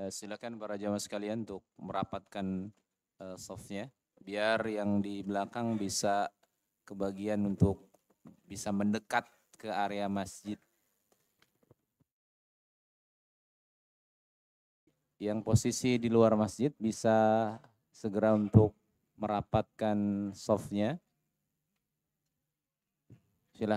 Eh, silakan para jamaah sekalian untuk merapatkan uh, softnya biar yang di belakang bisa kebagian untuk bisa mendekat ke area masjid yang posisi di luar masjid bisa segera untuk merapatkan softnya you.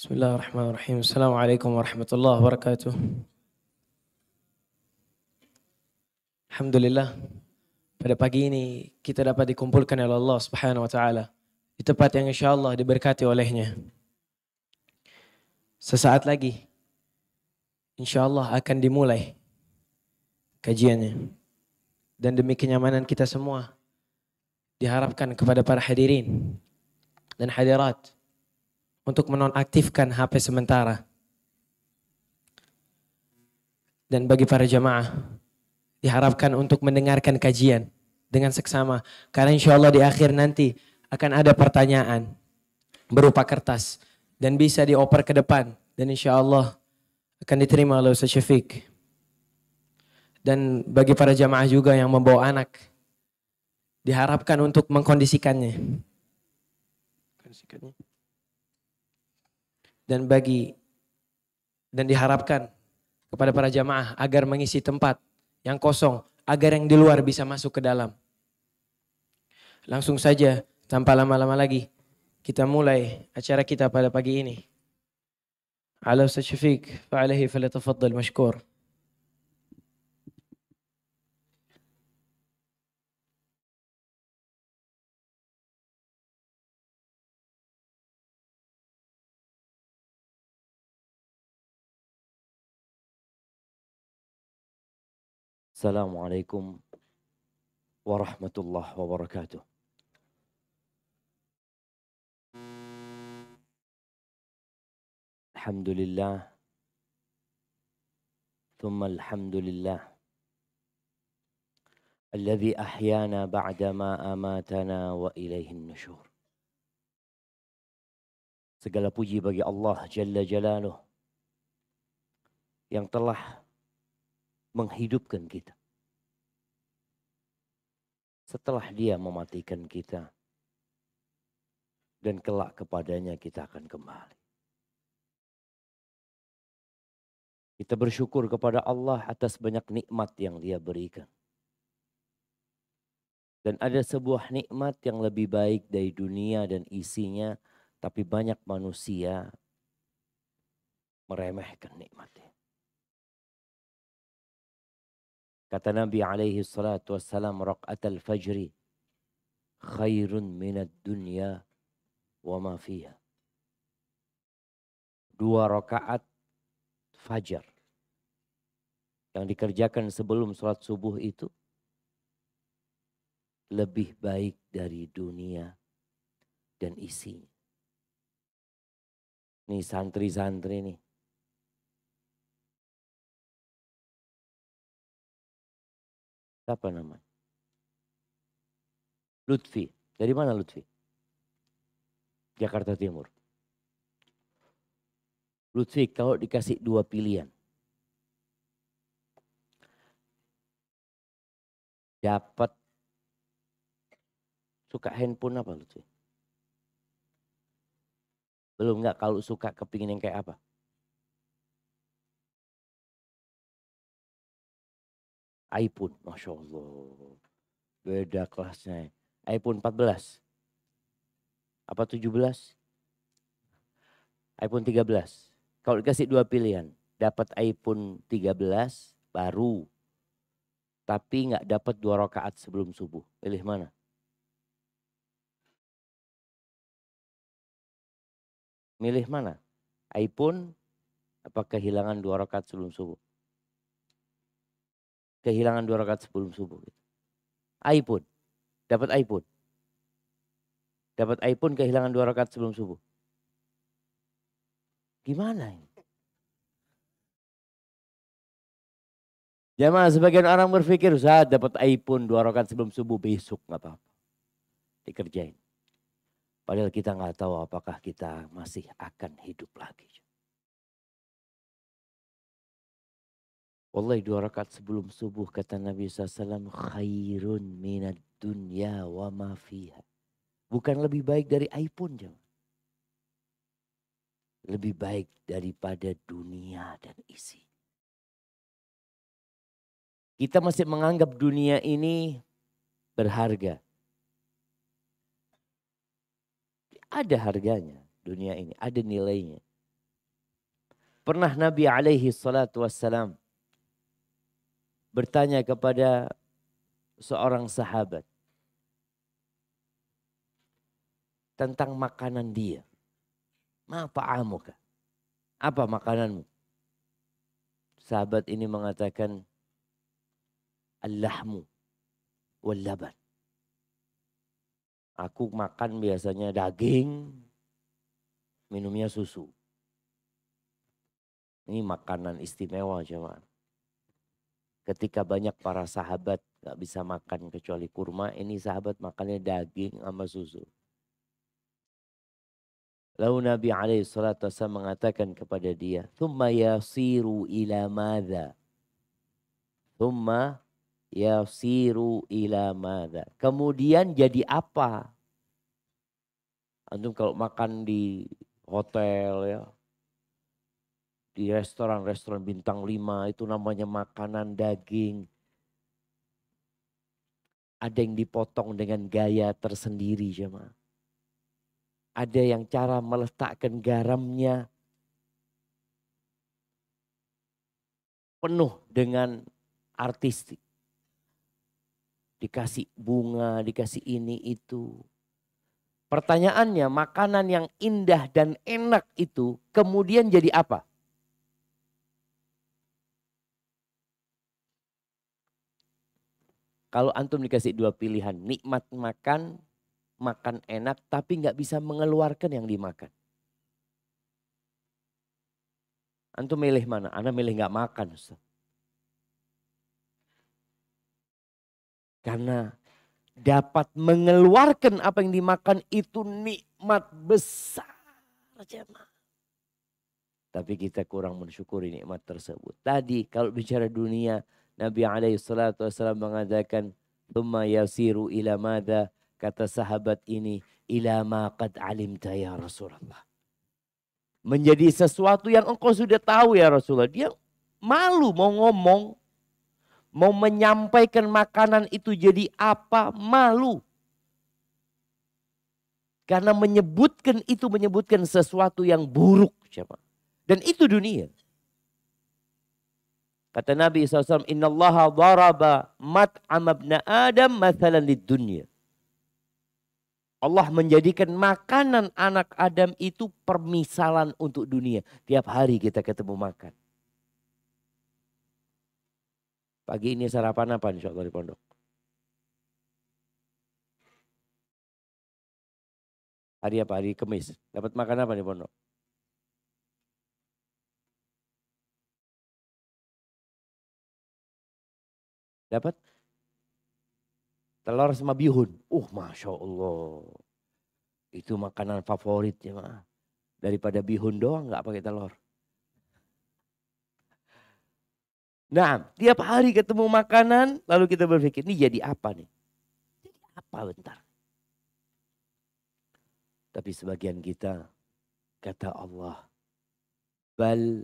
Bismillahirrahmanirrahim. الله الرحمن wabarakatuh. Alhamdulillah pada pagi ini kita dapat dikumpulkan oleh Allah Subhanahu wa taala di tempat yang insya Allah diberkati olehnya. Sesaat lagi insya Allah akan dimulai kajiannya. Dan demi kenyamanan kita semua diharapkan kepada para hadirin dan hadirat untuk menonaktifkan HP sementara. Dan bagi para jamaah, diharapkan untuk mendengarkan kajian dengan seksama. Karena insya Allah di akhir nanti akan ada pertanyaan berupa kertas dan bisa dioper ke depan. Dan insya Allah akan diterima oleh Ustaz Syafiq. Dan bagi para jamaah juga yang membawa anak, diharapkan untuk mengkondisikannya. Kondisikannya dan bagi dan diharapkan kepada para jamaah agar mengisi tempat yang kosong agar yang di luar bisa masuk ke dalam. Langsung saja tanpa lama-lama lagi kita mulai acara kita pada pagi ini. Ala Ustaz Syafiq, السلام عليكم ورحمة الله وبركاته الحمد لله ثم الحمد لله الذي أحيانا بعدما أماتنا وإليه النشور Segala puji bagi Allah Jalla Jalaluh yang telah menghidupkan kita. Setelah dia mematikan kita. Dan kelak kepadanya kita akan kembali. Kita bersyukur kepada Allah atas banyak nikmat yang dia berikan. Dan ada sebuah nikmat yang lebih baik dari dunia dan isinya. Tapi banyak manusia meremehkan nikmatnya. Kata Nabi alaihi salatu wassalam rakaat al-fajri khairun minad dunya wa ma fiha. Dua rakaat fajar yang dikerjakan sebelum sholat subuh itu lebih baik dari dunia dan isinya. Nih santri-santri nih Siapa namanya? Lutfi. Dari mana Lutfi? Jakarta Timur. Lutfi kalau dikasih dua pilihan. Dapat suka handphone apa Lutfi? Belum nggak kalau suka kepingin yang kayak apa? iPhone, masya Allah, beda kelasnya. iPhone 14, apa 17, iPhone 13. Kalau dikasih dua pilihan, dapat iPhone 13 baru, tapi nggak dapat dua rakaat sebelum subuh, pilih mana? Milih mana? iPhone apa kehilangan dua rakaat sebelum subuh? kehilangan dua rakaat sebelum subuh. Gitu. iPhone, dapat iPhone. Dapat iPhone kehilangan dua rakaat sebelum subuh. Gimana ini? Jamaah sebagian orang berpikir saat dapat iPhone dua rakaat sebelum subuh besok nggak apa-apa. Dikerjain. Padahal kita nggak tahu apakah kita masih akan hidup lagi. Wallahi dua rakaat sebelum subuh kata Nabi SAW khairun minat dunya wa ma fiha. Bukan lebih baik dari iPhone jam Lebih baik daripada dunia dan isi. Kita masih menganggap dunia ini berharga. Ada harganya dunia ini, ada nilainya. Pernah Nabi alaihi salatu wassalam bertanya kepada seorang sahabat tentang makanan dia. Ma amuka? Apa makananmu? Sahabat ini mengatakan Allahmu wal Aku makan biasanya daging, minumnya susu. Ini makanan istimewa cuman ketika banyak para sahabat nggak bisa makan kecuali kurma, ini sahabat makannya daging sama susu. Lalu Nabi alaihi salatu wasallam mengatakan kepada dia, thumma yasiru ila madza?" thumma yasiru ila madza? Kemudian jadi apa? Antum kalau makan di hotel ya, di restoran-restoran bintang lima itu namanya makanan daging. Ada yang dipotong dengan gaya tersendiri jemaah. Ada yang cara meletakkan garamnya penuh dengan artistik. Dikasih bunga, dikasih ini itu. Pertanyaannya makanan yang indah dan enak itu kemudian jadi apa? Kalau antum dikasih dua pilihan, nikmat makan, makan enak tapi nggak bisa mengeluarkan yang dimakan. Antum milih mana? Anda milih nggak makan Ustaz. Karena dapat mengeluarkan apa yang dimakan itu nikmat besar jemaah. Tapi kita kurang mensyukuri nikmat tersebut. Tadi kalau bicara dunia Nabi alaihi salatu wasallam mengatakan, thumma yasiru ila madza?" Kata sahabat ini, "Ila ma qad alimta ya Rasulullah." Menjadi sesuatu yang engkau sudah tahu ya Rasulullah. Dia malu mau ngomong, mau menyampaikan makanan itu jadi apa, malu. Karena menyebutkan itu menyebutkan sesuatu yang buruk. Siapa? Dan itu dunia. Kata Nabi SAW, Inna Allah daraba mat'am abna Adam mathalan di dunia. Allah menjadikan makanan anak Adam itu permisalan untuk dunia. Tiap hari kita ketemu makan. Pagi ini sarapan apa insya Allah di pondok? Hari apa? Hari Kemis. Dapat makan apa di pondok? dapat telur sama bihun. Uh, masya Allah. Itu makanan favorit ya ma. Daripada bihun doang nggak pakai telur. Nah, tiap hari ketemu makanan, lalu kita berpikir, ini jadi apa nih? Jadi apa bentar? Tapi sebagian kita, kata Allah, bal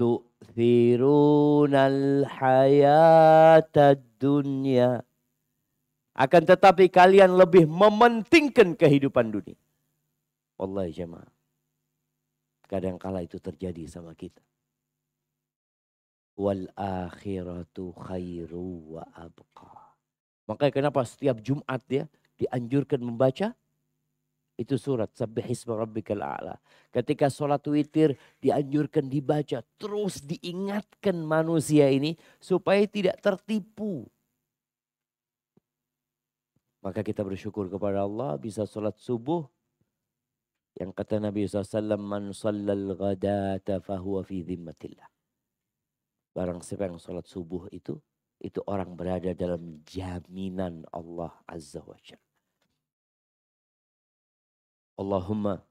al hayata dunia. Akan tetapi kalian lebih mementingkan kehidupan dunia. Wallahi jemaah. Kadangkala itu terjadi sama kita. Wal akhiratu khairu wa abqa. Makanya kenapa setiap Jumat ya dianjurkan membaca itu surat Sabbihisma Rabbikal A'la. Ketika sholat witir dianjurkan dibaca. Terus diingatkan manusia ini supaya tidak tertipu. Maka kita bersyukur kepada Allah bisa sholat subuh. Yang kata Nabi SAW, Man sallal ghadata fahuwa fi zimmatillah. Barang siapa yang sholat subuh itu, itu orang berada dalam jaminan Allah Azza wa Allahumma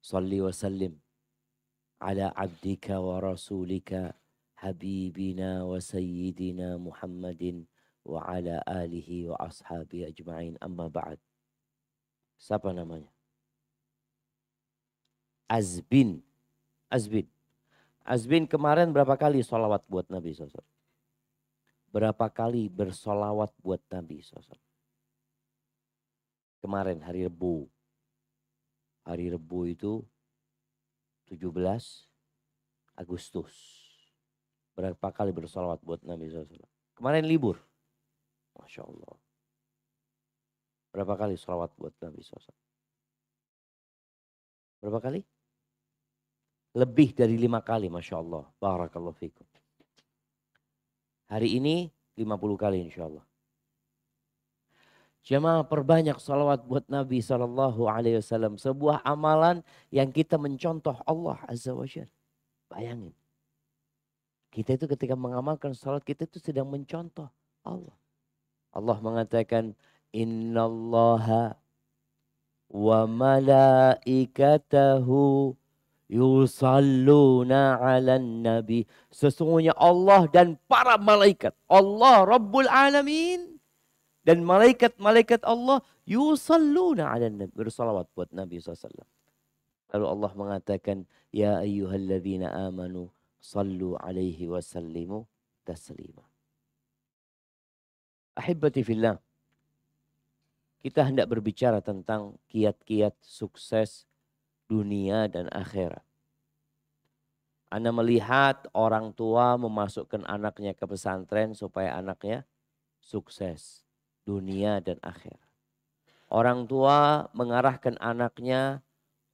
salli wa sallim ala abdika wa rasulika habibina wa sayyidina Muhammadin wa ala alihi wa ashabi ajma'in amma ba'd. Siapa namanya? Azbin. Azbin. Azbin kemarin berapa kali solawat buat Nabi SAW? Berapa kali bersolawat buat Nabi SAW? Kemarin hari Rebu hari Rebu itu 17 Agustus. Berapa kali bersolawat buat Nabi SAW. Kemarin libur. Masya Allah. Berapa kali solawat buat Nabi SAW? Berapa kali? Lebih dari lima kali, Masya Allah. Barakallahu fikum. Hari ini 50 kali insya Allah. Jemaah perbanyak salawat buat Nabi Shallallahu Alaihi Wasallam. Sebuah amalan yang kita mencontoh Allah Azza wa Jal. Bayangin. Kita itu ketika mengamalkan salat kita itu sedang mencontoh Allah. Allah mengatakan Allah wa malaikatahu yusalluna ala nabi. Sesungguhnya Allah dan para malaikat, Allah Rabbul Alamin dan malaikat-malaikat Allah yusalluna ala nabi. Bersalawat buat Nabi SAW. Lalu Allah mengatakan, Ya ayyuhalladzina amanu sallu alaihi wa sallimu taslima. Ahibati fillah. Kita hendak berbicara tentang kiat-kiat sukses dunia dan akhirat. Anda melihat orang tua memasukkan anaknya ke pesantren supaya anaknya sukses dunia dan akhir. Orang tua mengarahkan anaknya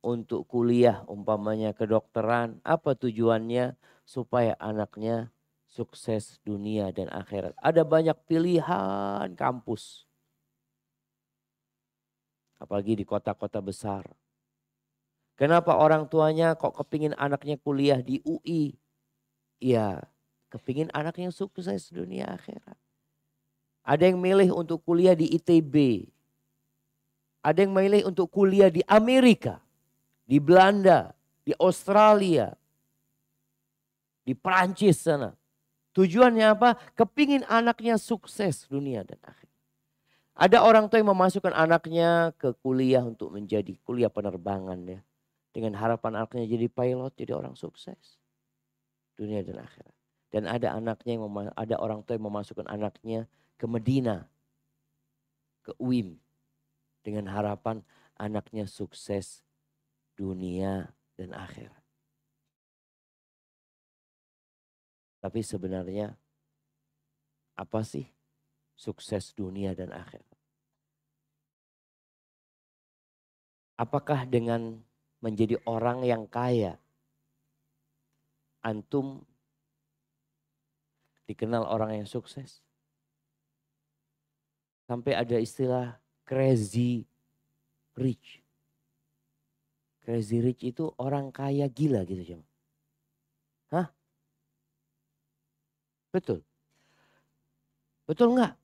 untuk kuliah umpamanya kedokteran. Apa tujuannya? Supaya anaknya sukses dunia dan akhirat. Ada banyak pilihan kampus. Apalagi di kota-kota besar. Kenapa orang tuanya kok kepingin anaknya kuliah di UI? Ya, kepingin anaknya sukses dunia akhirat. Ada yang milih untuk kuliah di ITB. Ada yang milih untuk kuliah di Amerika, di Belanda, di Australia, di Perancis sana. Tujuannya apa? Kepingin anaknya sukses dunia dan akhir. Ada orang tua yang memasukkan anaknya ke kuliah untuk menjadi kuliah penerbangan ya. Dengan harapan anaknya jadi pilot, jadi orang sukses. Dunia dan akhirat. Dan ada anaknya yang ada orang tua yang memasukkan anaknya ke Medina, ke UIM dengan harapan anaknya sukses dunia dan akhirat. Tapi sebenarnya apa sih sukses dunia dan akhirat? Apakah dengan menjadi orang yang kaya antum dikenal orang yang sukses? Sampai ada istilah crazy rich. Crazy rich itu orang kaya gila gitu cuma. Hah? Betul. Betul nggak?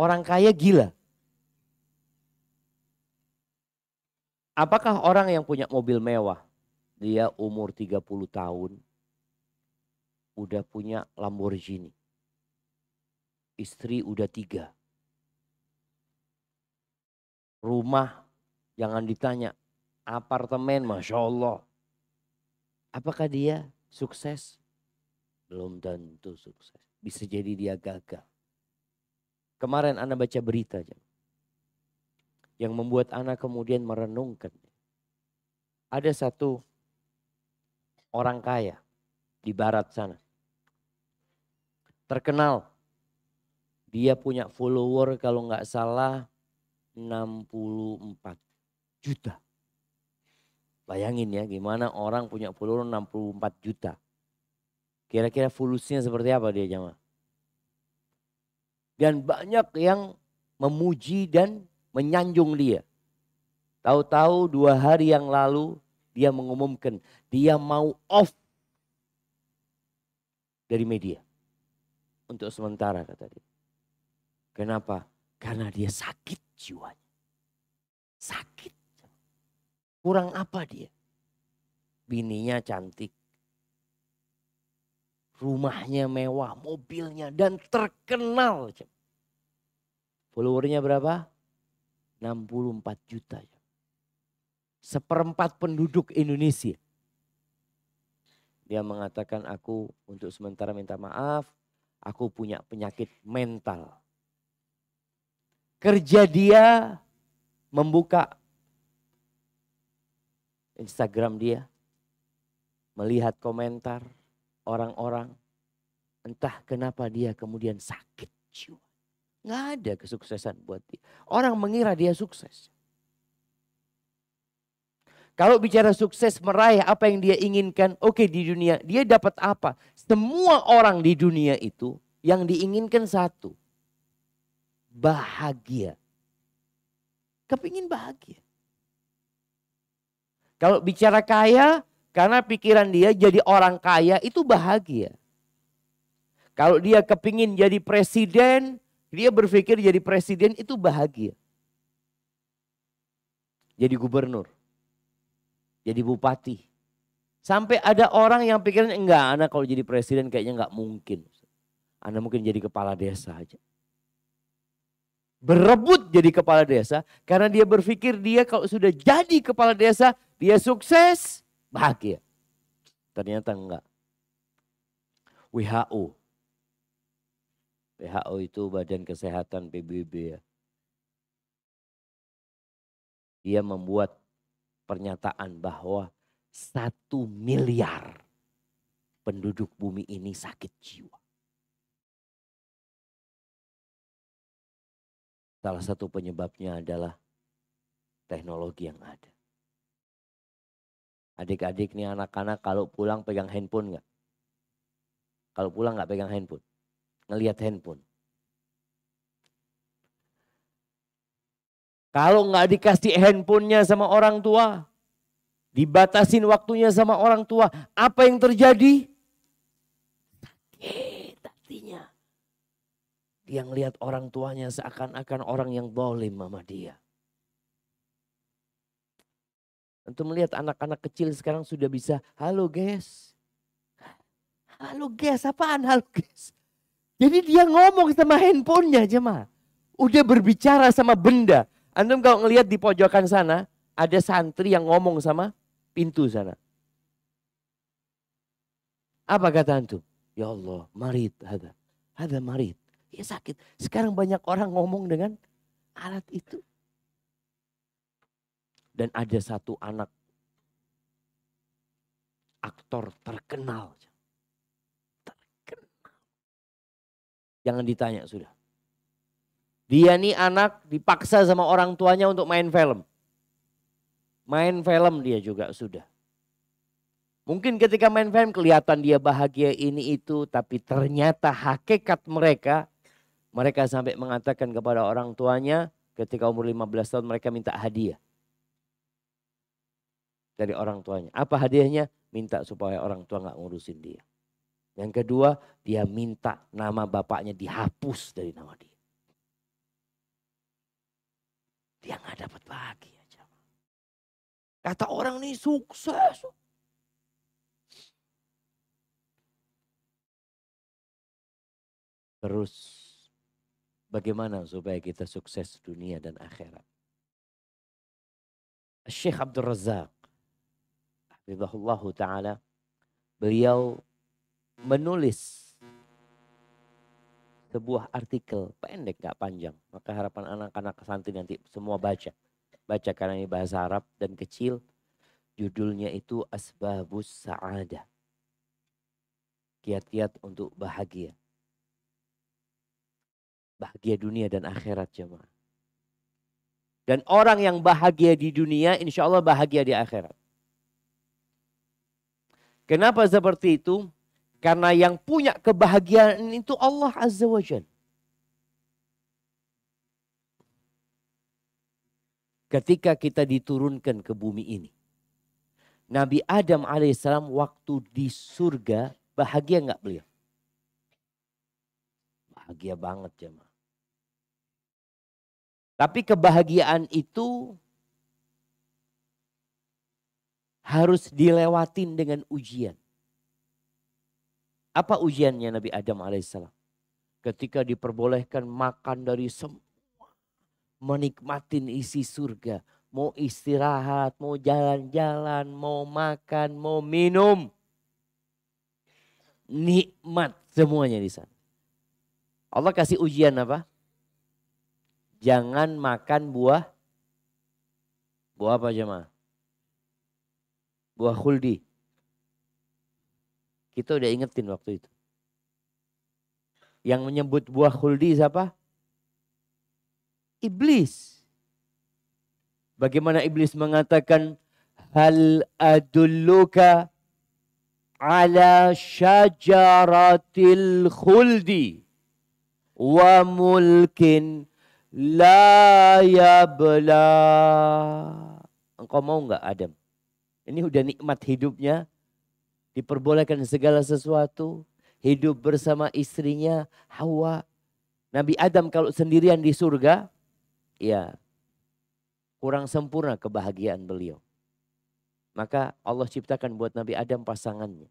Orang kaya gila. Apakah orang yang punya mobil mewah, dia umur 30 tahun, udah punya Lamborghini. Istri udah tiga rumah jangan ditanya, apartemen Masya Allah. Apakah dia sukses? Belum tentu sukses. Bisa jadi dia gagal. Kemarin anak baca berita. Yang membuat anak kemudian merenungkan. Ada satu orang kaya di barat sana. Terkenal. Dia punya follower kalau nggak salah 64 juta. Bayangin ya gimana orang punya peluru 64 juta. Kira-kira fulusnya seperti apa dia jamaah? Dan banyak yang memuji dan menyanjung dia. Tahu-tahu dua hari yang lalu dia mengumumkan dia mau off dari media. Untuk sementara kata dia. Kenapa? Karena dia sakit jiwanya. Sakit. Kurang apa dia? Bininya cantik. Rumahnya mewah, mobilnya dan terkenal. Followernya berapa? 64 juta. Seperempat penduduk Indonesia. Dia mengatakan aku untuk sementara minta maaf, aku punya penyakit mental. Kerja dia membuka Instagram dia, melihat komentar orang-orang, entah kenapa dia kemudian sakit jiwa. Nggak ada kesuksesan buat dia. Orang mengira dia sukses. Kalau bicara sukses meraih apa yang dia inginkan, oke okay, di dunia dia dapat apa? Semua orang di dunia itu yang diinginkan satu, bahagia. Kepingin bahagia. Kalau bicara kaya, karena pikiran dia jadi orang kaya itu bahagia. Kalau dia kepingin jadi presiden, dia berpikir jadi presiden itu bahagia. Jadi gubernur, jadi bupati. Sampai ada orang yang pikirnya enggak, anak kalau jadi presiden kayaknya enggak mungkin. Anda mungkin jadi kepala desa aja berebut jadi kepala desa karena dia berpikir dia kalau sudah jadi kepala desa dia sukses bahagia. Ternyata enggak. WHO. WHO itu Badan Kesehatan PBB ya. Dia membuat pernyataan bahwa satu miliar penduduk bumi ini sakit jiwa. Salah satu penyebabnya adalah teknologi yang ada. Adik-adik nih anak-anak kalau pulang pegang handphone nggak? Kalau pulang nggak pegang handphone, ngelihat handphone. Kalau nggak dikasih handphonenya sama orang tua, dibatasin waktunya sama orang tua, apa yang terjadi? Sakit. Yang lihat orang tuanya seakan-akan orang yang dolim sama dia. Untuk melihat anak-anak kecil sekarang sudah bisa, halo guys. Halo guys, apaan halo guys? Jadi dia ngomong sama handphonenya aja mah. Udah berbicara sama benda. Anda kalau ngelihat di pojokan sana, ada santri yang ngomong sama pintu sana. Apa kata antum? Ya Allah, marit ada. Ada marit. Ya sakit. Sekarang banyak orang ngomong dengan alat itu. Dan ada satu anak aktor terkenal. Terkenal. Jangan ditanya sudah. Dia nih anak dipaksa sama orang tuanya untuk main film. Main film dia juga sudah. Mungkin ketika main film kelihatan dia bahagia ini itu, tapi ternyata hakikat mereka mereka sampai mengatakan kepada orang tuanya ketika umur 15 tahun mereka minta hadiah. Dari orang tuanya. Apa hadiahnya? Minta supaya orang tua nggak ngurusin dia. Yang kedua, dia minta nama bapaknya dihapus dari nama dia. Dia nggak dapat bahagia. Ya, Kata orang ini sukses. Terus Bagaimana supaya kita sukses dunia dan akhirat. Syekh Abdul Razak, Habibullah Ta'ala, beliau menulis sebuah artikel pendek gak panjang. Maka harapan anak-anak santri nanti semua baca. Baca karena ini bahasa Arab dan kecil. Judulnya itu Asbabus Sa'adah. Kiat-kiat untuk bahagia bahagia dunia dan akhirat jemaah. Dan orang yang bahagia di dunia insya Allah bahagia di akhirat. Kenapa seperti itu? Karena yang punya kebahagiaan itu Allah Azza wa Jal. Ketika kita diturunkan ke bumi ini. Nabi Adam alaihissalam waktu di surga bahagia enggak beliau? Bahagia banget jemaah. Tapi kebahagiaan itu harus dilewatin dengan ujian. Apa ujiannya Nabi Adam alaihissalam? Ketika diperbolehkan makan dari semua, menikmatin isi surga, mau istirahat, mau jalan-jalan, mau makan, mau minum. Nikmat semuanya di sana. Allah kasih ujian apa? jangan makan buah buah apa jemaah? Buah khuldi. Kita udah ingetin waktu itu. Yang menyebut buah khuldi siapa? Iblis. Bagaimana iblis mengatakan hal adulluka ala syajaratil khuldi wa mulkin La yabla. Engkau mau nggak Adam? Ini udah nikmat hidupnya. Diperbolehkan segala sesuatu. Hidup bersama istrinya Hawa. Nabi Adam kalau sendirian di surga. Ya kurang sempurna kebahagiaan beliau. Maka Allah ciptakan buat Nabi Adam pasangannya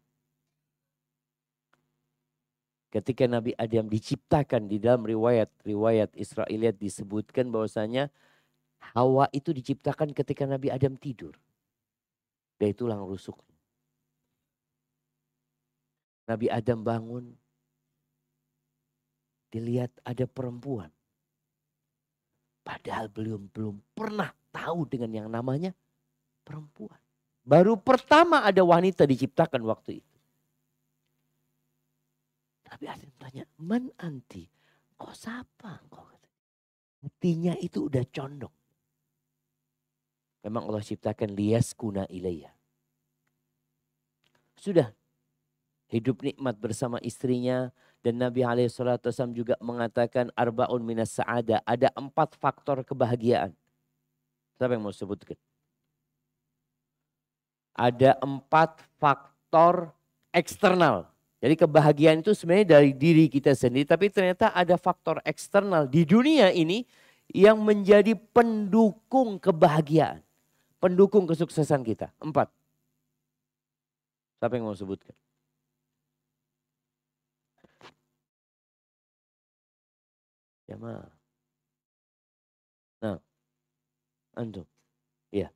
ketika Nabi Adam diciptakan di dalam riwayat-riwayat Israeliat disebutkan bahwasanya Hawa itu diciptakan ketika Nabi Adam tidur. itu tulang rusuk. Nabi Adam bangun. Dilihat ada perempuan. Padahal belum belum pernah tahu dengan yang namanya perempuan. Baru pertama ada wanita diciptakan waktu itu. Tapi ada yang tanya, man anti? Kok siapa engkau? Hatinya itu udah condong. Memang Allah ciptakan lias kuna ilaya. Sudah hidup nikmat bersama istrinya dan Nabi Alaihissalam juga mengatakan arbaun minas saada ada empat faktor kebahagiaan. Siapa yang mau sebutkan? Ada empat faktor eksternal jadi kebahagiaan itu sebenarnya dari diri kita sendiri, tapi ternyata ada faktor eksternal di dunia ini yang menjadi pendukung kebahagiaan, pendukung kesuksesan kita. Empat. Siapa yang mau sebutkan? Ya Ma. Nah, antum. Ya.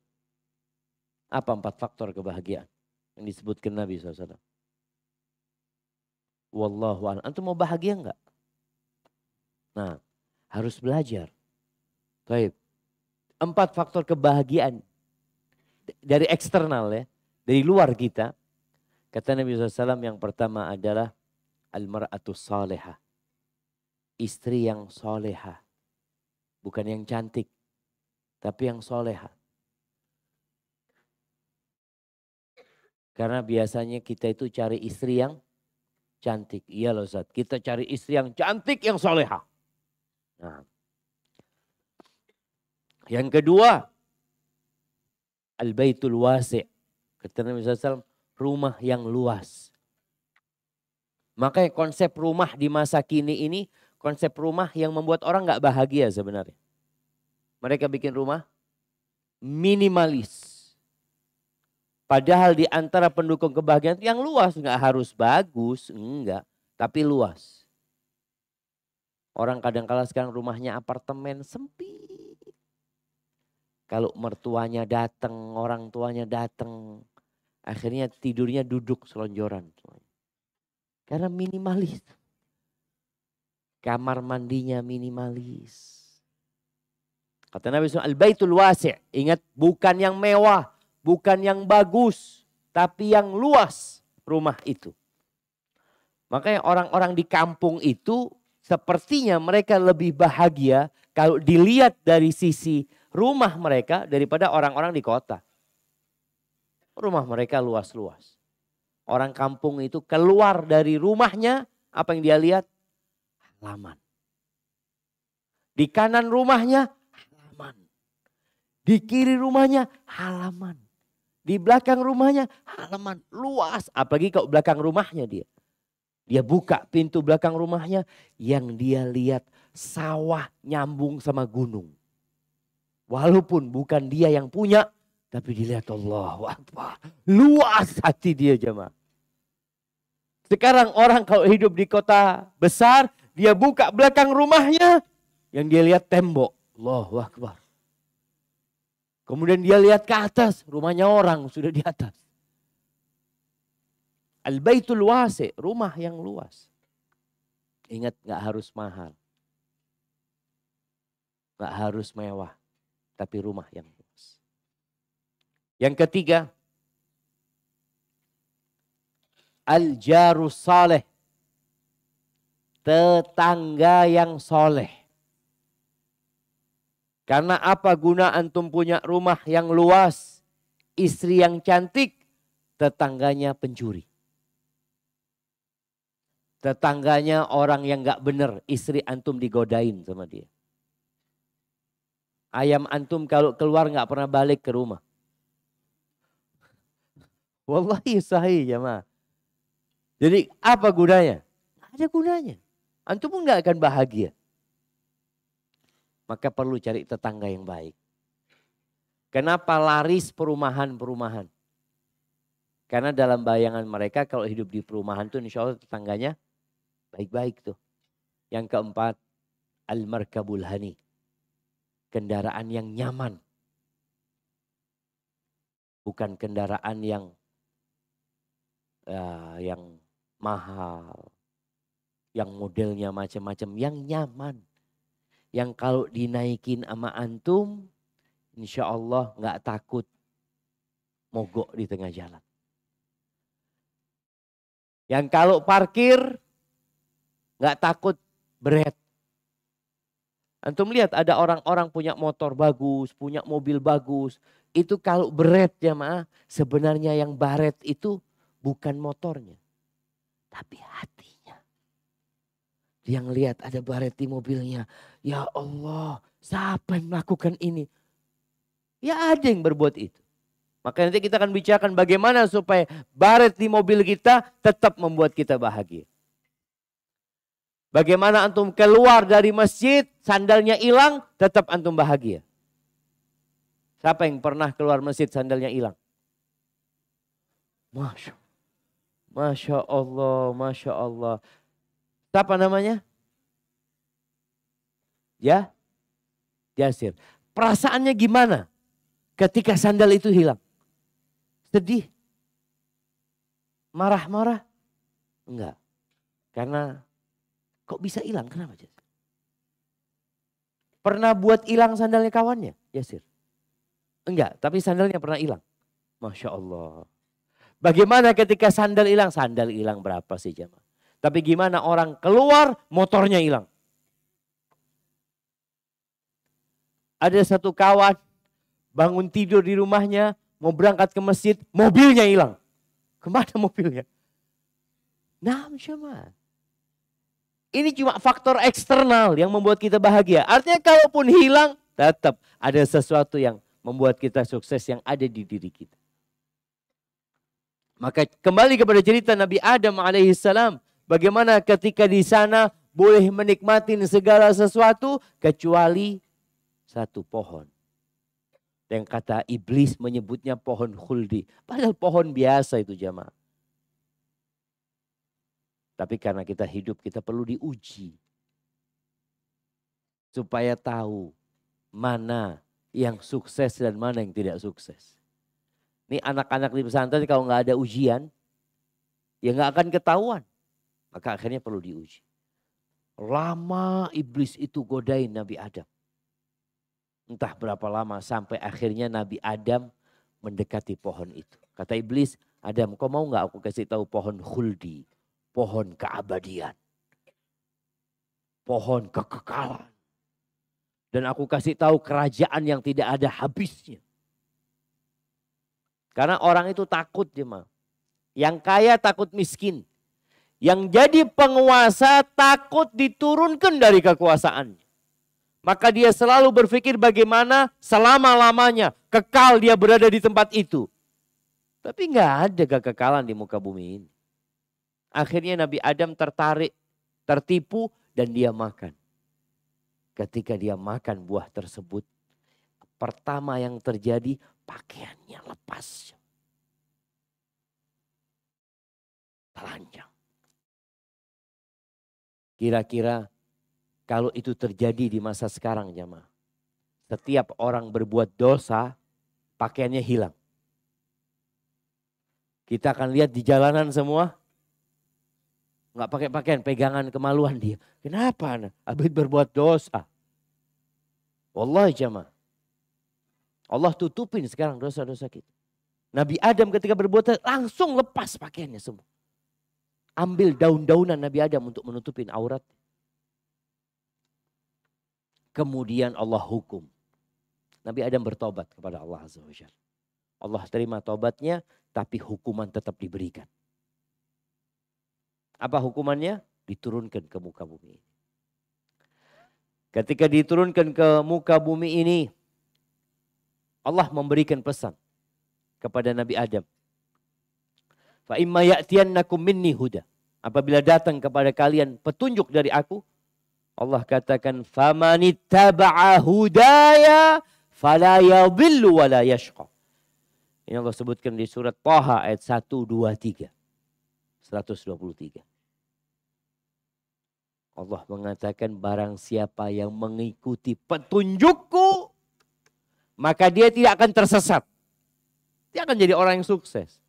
Apa empat faktor kebahagiaan yang disebutkan Nabi SAW? Wallahu a'lam. Antum mau bahagia nggak? Nah, harus belajar. Baik. Empat faktor kebahagiaan dari eksternal ya, dari luar kita. Kata Nabi SAW yang pertama adalah al-mar'atu saleha, Istri yang soleha. Bukan yang cantik, tapi yang soleha. Karena biasanya kita itu cari istri yang Cantik, iya loh Zat. Kita cari istri yang cantik, yang soleha. Nah. Yang kedua, Al-Baitul Wasi' Kata Nabi SAW, rumah yang luas. Makanya konsep rumah di masa kini ini, konsep rumah yang membuat orang nggak bahagia sebenarnya. Mereka bikin rumah minimalis. Padahal di antara pendukung kebahagiaan yang luas nggak harus bagus, enggak, tapi luas. Orang kadang kala sekarang rumahnya apartemen sempit. Kalau mertuanya datang, orang tuanya datang, akhirnya tidurnya duduk selonjoran. Karena minimalis. Kamar mandinya minimalis. Kata Nabi SAW, al-baitul wasi'. Ingat bukan yang mewah bukan yang bagus, tapi yang luas rumah itu. Makanya orang-orang di kampung itu sepertinya mereka lebih bahagia kalau dilihat dari sisi rumah mereka daripada orang-orang di kota. Rumah mereka luas-luas. Orang kampung itu keluar dari rumahnya, apa yang dia lihat? Halaman. Di kanan rumahnya halaman. Di kiri rumahnya halaman. Di belakang rumahnya halaman luas. Apalagi kalau belakang rumahnya dia. Dia buka pintu belakang rumahnya yang dia lihat sawah nyambung sama gunung. Walaupun bukan dia yang punya, tapi dilihat Allah. apa Luas hati dia jemaah. Sekarang orang kalau hidup di kota besar, dia buka belakang rumahnya, yang dia lihat tembok. Allahu Akbar. Kemudian dia lihat ke atas, rumahnya orang sudah di atas. Al-baitul wasi, rumah yang luas. Ingat nggak harus mahal. nggak harus mewah, tapi rumah yang luas. Yang ketiga, al-jarus saleh. Tetangga yang soleh karena apa guna antum punya rumah yang luas, istri yang cantik, tetangganya pencuri. Tetangganya orang yang gak bener, istri antum digodain sama dia. Ayam antum kalau keluar gak pernah balik ke rumah. Wallahi sahih ya ma. Jadi apa gunanya? ada gunanya. Antum pun gak akan bahagia maka perlu cari tetangga yang baik. Kenapa laris perumahan-perumahan? Karena dalam bayangan mereka kalau hidup di perumahan tuh insya Allah tetangganya baik-baik tuh. Yang keempat, al-markabul hani. Kendaraan yang nyaman. Bukan kendaraan yang uh, yang mahal, yang modelnya macam-macam, yang nyaman yang kalau dinaikin sama antum, insya Allah nggak takut mogok di tengah jalan. Yang kalau parkir nggak takut beret. Antum lihat ada orang-orang punya motor bagus, punya mobil bagus. Itu kalau beret ya ma, sebenarnya yang baret itu bukan motornya. Tapi hati. Yang lihat ada baret di mobilnya. Ya Allah, siapa yang melakukan ini? Ya ada yang berbuat itu. Maka nanti kita akan bicarakan bagaimana supaya baret di mobil kita tetap membuat kita bahagia. Bagaimana antum keluar dari masjid, sandalnya hilang, tetap antum bahagia. Siapa yang pernah keluar masjid sandalnya hilang? Masya, Masya Allah, Masya Allah apa namanya? Ya, Yasir. Perasaannya gimana ketika sandal itu hilang? Sedih? Marah-marah? Enggak. Karena kok bisa hilang? Kenapa Yasir? Pernah buat hilang sandalnya kawannya? Yasir. Enggak, tapi sandalnya pernah hilang. Masya Allah. Bagaimana ketika sandal hilang? Sandal hilang berapa sih jamaah? Tapi gimana orang keluar motornya hilang. Ada satu kawan bangun tidur di rumahnya, mau berangkat ke masjid, mobilnya hilang. Kemana mobilnya? Nah, syaman. Ini cuma faktor eksternal yang membuat kita bahagia. Artinya kalaupun hilang, tetap ada sesuatu yang membuat kita sukses yang ada di diri kita. Maka kembali kepada cerita Nabi Adam alaihissalam. Bagaimana ketika di sana boleh menikmati segala sesuatu kecuali satu pohon. Dan kata iblis menyebutnya pohon khuldi. Padahal pohon biasa itu jamaah. Tapi karena kita hidup kita perlu diuji. Supaya tahu mana yang sukses dan mana yang tidak sukses. Ini anak-anak di pesantren kalau nggak ada ujian, ya nggak akan ketahuan. Maka akhirnya perlu diuji. Lama iblis itu godain Nabi Adam. Entah berapa lama sampai akhirnya Nabi Adam mendekati pohon itu. Kata iblis, Adam kau mau gak aku kasih tahu pohon huldi, pohon keabadian, pohon kekekalan. Dan aku kasih tahu kerajaan yang tidak ada habisnya. Karena orang itu takut dia mah. Yang kaya takut miskin yang jadi penguasa takut diturunkan dari kekuasaannya. Maka dia selalu berpikir bagaimana selama-lamanya kekal dia berada di tempat itu. Tapi nggak ada kekekalan di muka bumi ini. Akhirnya Nabi Adam tertarik, tertipu dan dia makan. Ketika dia makan buah tersebut, pertama yang terjadi pakaiannya lepas. Telanjang. Kira-kira kalau itu terjadi di masa sekarang jamaah. Setiap orang berbuat dosa, pakaiannya hilang. Kita akan lihat di jalanan semua, nggak pakai pakaian, pegangan kemaluan dia. Kenapa anak? Abid berbuat dosa. Wallahi jamaah. Allah tutupin sekarang dosa-dosa kita. Nabi Adam ketika berbuat langsung lepas pakaiannya semua ambil daun-daunan Nabi Adam untuk menutupin aurat. Kemudian Allah hukum. Nabi Adam bertobat kepada Allah Azza wa Jalla. Allah terima tobatnya tapi hukuman tetap diberikan. Apa hukumannya? Diturunkan ke muka bumi ini. Ketika diturunkan ke muka bumi ini, Allah memberikan pesan kepada Nabi Adam Fa imma ya'tiyannakum minni huda. Apabila datang kepada kalian petunjuk dari aku, Allah katakan famanittaba'a hudaya fala yadhillu wa la yashqa. Ini Allah sebutkan di surat Taha ayat 1 2 3. 123. Allah mengatakan barang siapa yang mengikuti petunjukku maka dia tidak akan tersesat. Dia akan jadi orang yang sukses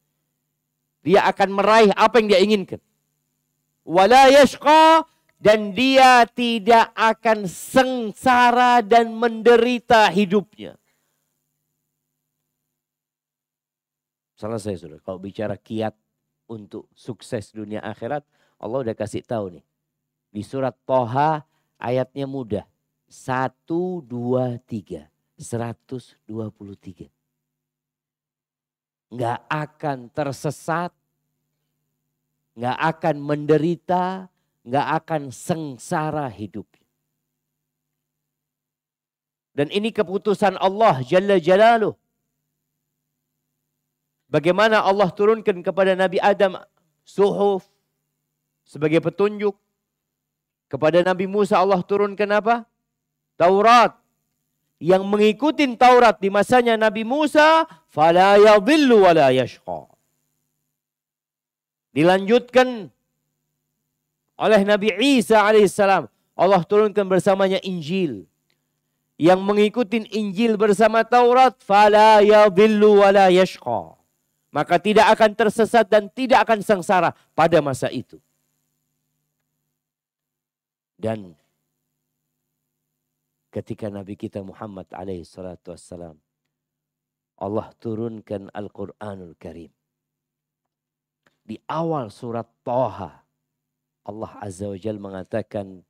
dia akan meraih apa yang dia inginkan. Wala yashqa dan dia tidak akan sengsara dan menderita hidupnya. Salah saya sudah. Kalau bicara kiat untuk sukses dunia akhirat, Allah udah kasih tahu nih. Di surat Toha ayatnya mudah. satu dua tiga seratus dua puluh tiga nggak akan tersesat, nggak akan menderita, nggak akan sengsara hidupnya. Dan ini keputusan Allah Jalla Jalaluh. Bagaimana Allah turunkan kepada Nabi Adam suhuf sebagai petunjuk. Kepada Nabi Musa Allah turunkan apa? Taurat yang mengikuti Taurat di masanya Nabi Musa, fala yadhillu wa Dilanjutkan oleh Nabi Isa alaihissalam. Allah turunkan bersamanya Injil. Yang mengikuti Injil bersama Taurat, fala yadhillu wala yashqa. Maka tidak akan tersesat dan tidak akan sengsara pada masa itu. Dan ketika Nabi kita Muhammad alaihi salatu wassalam Allah turunkan Al-Quranul Karim. Di awal surat Toha Allah Azza wa Jal mengatakan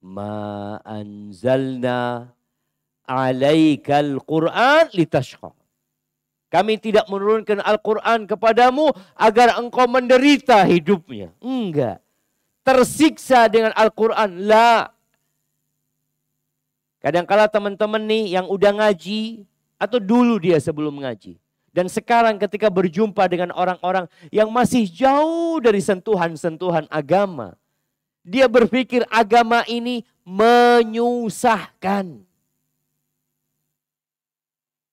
Ma anzalna alaikal Quran litashqa. Kami tidak menurunkan Al-Quran kepadamu agar engkau menderita hidupnya. Enggak. Tersiksa dengan Al-Quran. La Kadangkala teman-teman nih yang udah ngaji atau dulu dia sebelum ngaji. Dan sekarang ketika berjumpa dengan orang-orang yang masih jauh dari sentuhan-sentuhan agama. Dia berpikir agama ini menyusahkan.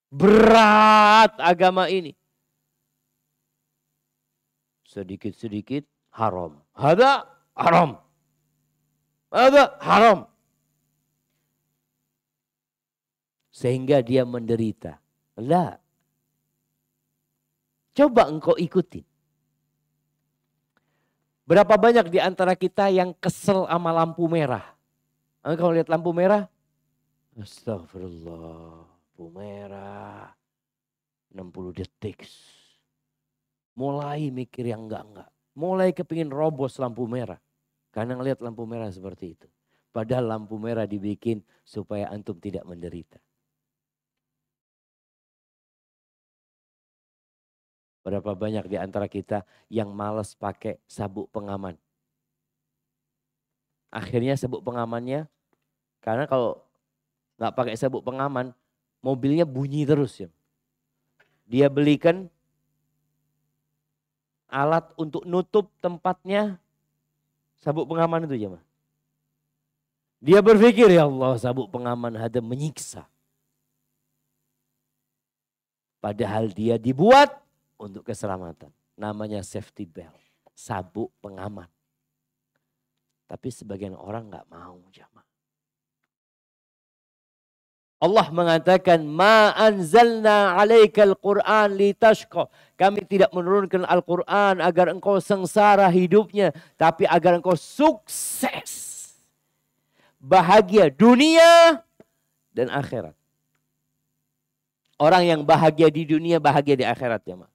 Berat agama ini. Sedikit-sedikit haram. Hada haram. Hada haram. sehingga dia menderita. Lah. Coba engkau ikutin. Berapa banyak di antara kita yang kesel sama lampu merah? Engkau lihat lampu merah? Astagfirullah, lampu merah. 60 detik. Mulai mikir yang enggak-enggak. Mulai kepingin robos lampu merah. Karena ngelihat lampu merah seperti itu. Padahal lampu merah dibikin supaya antum tidak menderita. Berapa banyak di antara kita yang males pakai sabuk pengaman. Akhirnya sabuk pengamannya, karena kalau nggak pakai sabuk pengaman, mobilnya bunyi terus ya. Dia belikan alat untuk nutup tempatnya sabuk pengaman itu jemaah. Dia berpikir ya Allah sabuk pengaman ada menyiksa. Padahal dia dibuat untuk keselamatan. Namanya safety belt, sabuk pengaman. Tapi sebagian orang nggak mau jamaah. Allah mengatakan ma anzalna alaikal quran litashqa kami tidak menurunkan Al-Qur'an agar engkau sengsara hidupnya tapi agar engkau sukses bahagia dunia dan akhirat orang yang bahagia di dunia bahagia di akhirat ya Mak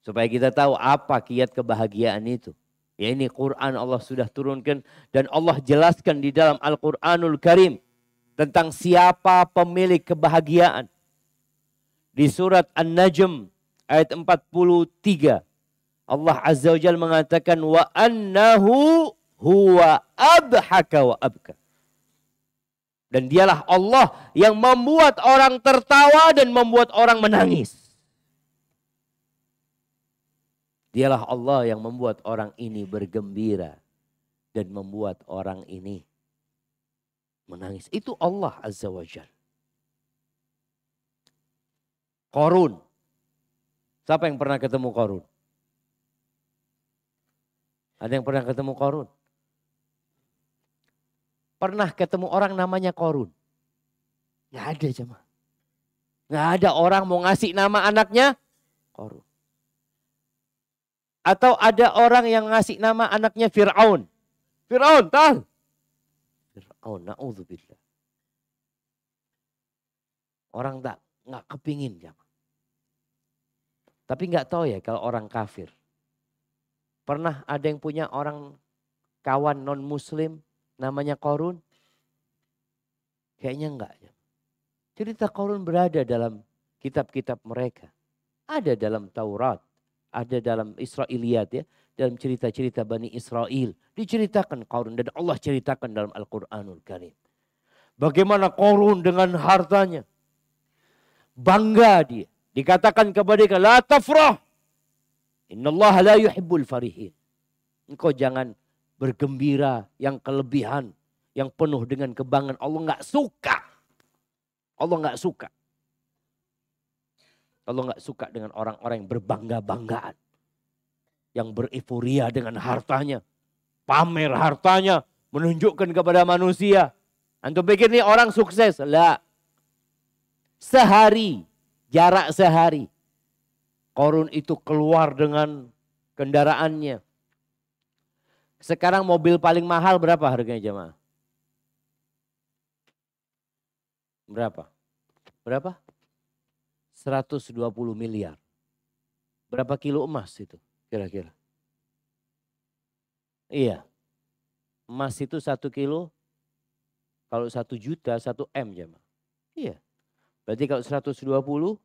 Supaya kita tahu apa kiat kebahagiaan itu. Ya ini Quran Allah sudah turunkan dan Allah jelaskan di dalam Al-Quranul Karim tentang siapa pemilik kebahagiaan. Di surat An-Najm ayat 43 Allah Azza wa Jal mengatakan wa annahu huwa abhaka wa abka. Dan dialah Allah yang membuat orang tertawa dan membuat orang menangis. Dialah Allah yang membuat orang ini bergembira dan membuat orang ini menangis. Itu Allah Azza wa Jal. Korun. Siapa yang pernah ketemu Korun? Ada yang pernah ketemu Korun? Pernah ketemu orang namanya Korun? Gak ada jemaah. Gak ada orang mau ngasih nama anaknya Korun. Atau ada orang yang ngasih nama anaknya Fir'aun. Fir'aun, tahan. Fir'aun, na'udzubillah. Orang tak nggak kepingin ya. Tapi nggak tahu ya kalau orang kafir. Pernah ada yang punya orang kawan non muslim namanya Korun? Kayaknya enggak. Cerita Korun berada dalam kitab-kitab mereka. Ada dalam Taurat ada dalam Israiliyat ya, dalam cerita-cerita Bani Israel. Diceritakan Qarun dan Allah ceritakan dalam Al-Quranul Karim. Bagaimana Qarun dengan hartanya. Bangga dia. Dikatakan kepada dia, La tafrah. Innallaha la yuhibbul farihin. Engkau jangan bergembira yang kelebihan. Yang penuh dengan kebangan. Allah enggak suka. Allah enggak suka. Kalau nggak suka dengan orang-orang yang berbangga-banggaan. Yang bereforia dengan hartanya. Pamer hartanya. Menunjukkan kepada manusia. Antum pikir nih orang sukses. Lah. Sehari. Jarak sehari. Korun itu keluar dengan kendaraannya. Sekarang mobil paling mahal berapa harganya jemaah? Berapa? Berapa? 120 miliar. Berapa kilo emas itu kira-kira? Iya. Emas itu satu kilo, kalau satu juta, satu M jemaah. Ya, iya. Berarti kalau 120,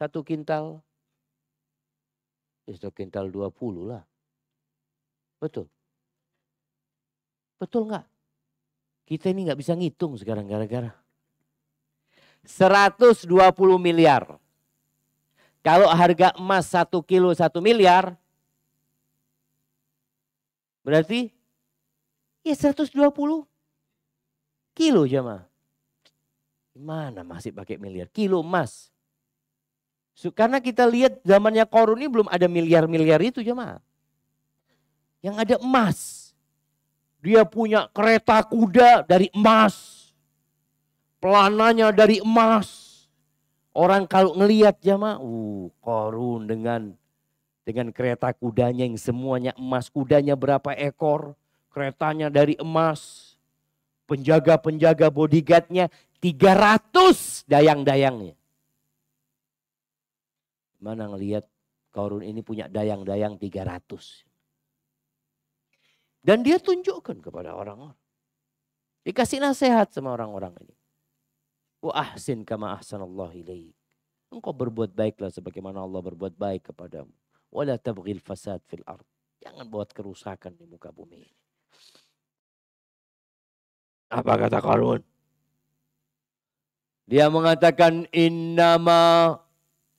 satu kintal, ya, satu kintal 20 lah. Betul. Betul enggak? Kita ini enggak bisa ngitung sekarang gara-gara. 120 miliar. Kalau harga emas 1 kilo 1 miliar, berarti ya 120 kilo jemaah. Gimana masih pakai miliar? Kilo emas. So, karena kita lihat zamannya korun ini belum ada miliar-miliar itu jemaah. Yang ada emas. Dia punya kereta kuda dari emas. Pelananya dari emas. Orang kalau ngeliat jamaah, uh, korun dengan dengan kereta kudanya yang semuanya emas. Kudanya berapa ekor, keretanya dari emas. Penjaga-penjaga bodyguardnya 300 dayang-dayangnya. Mana ngelihat Korun ini punya dayang-dayang 300. Dan dia tunjukkan kepada orang-orang. Dikasih nasihat sama orang-orang ini. Wa ahsin kama ahsanallahu ilaik. Engkau berbuat baiklah sebagaimana Allah berbuat baik kepadamu. la tabghil fasad fil ard. Jangan buat kerusakan di muka bumi ini. Apa kata Qarun? Dia mengatakan innama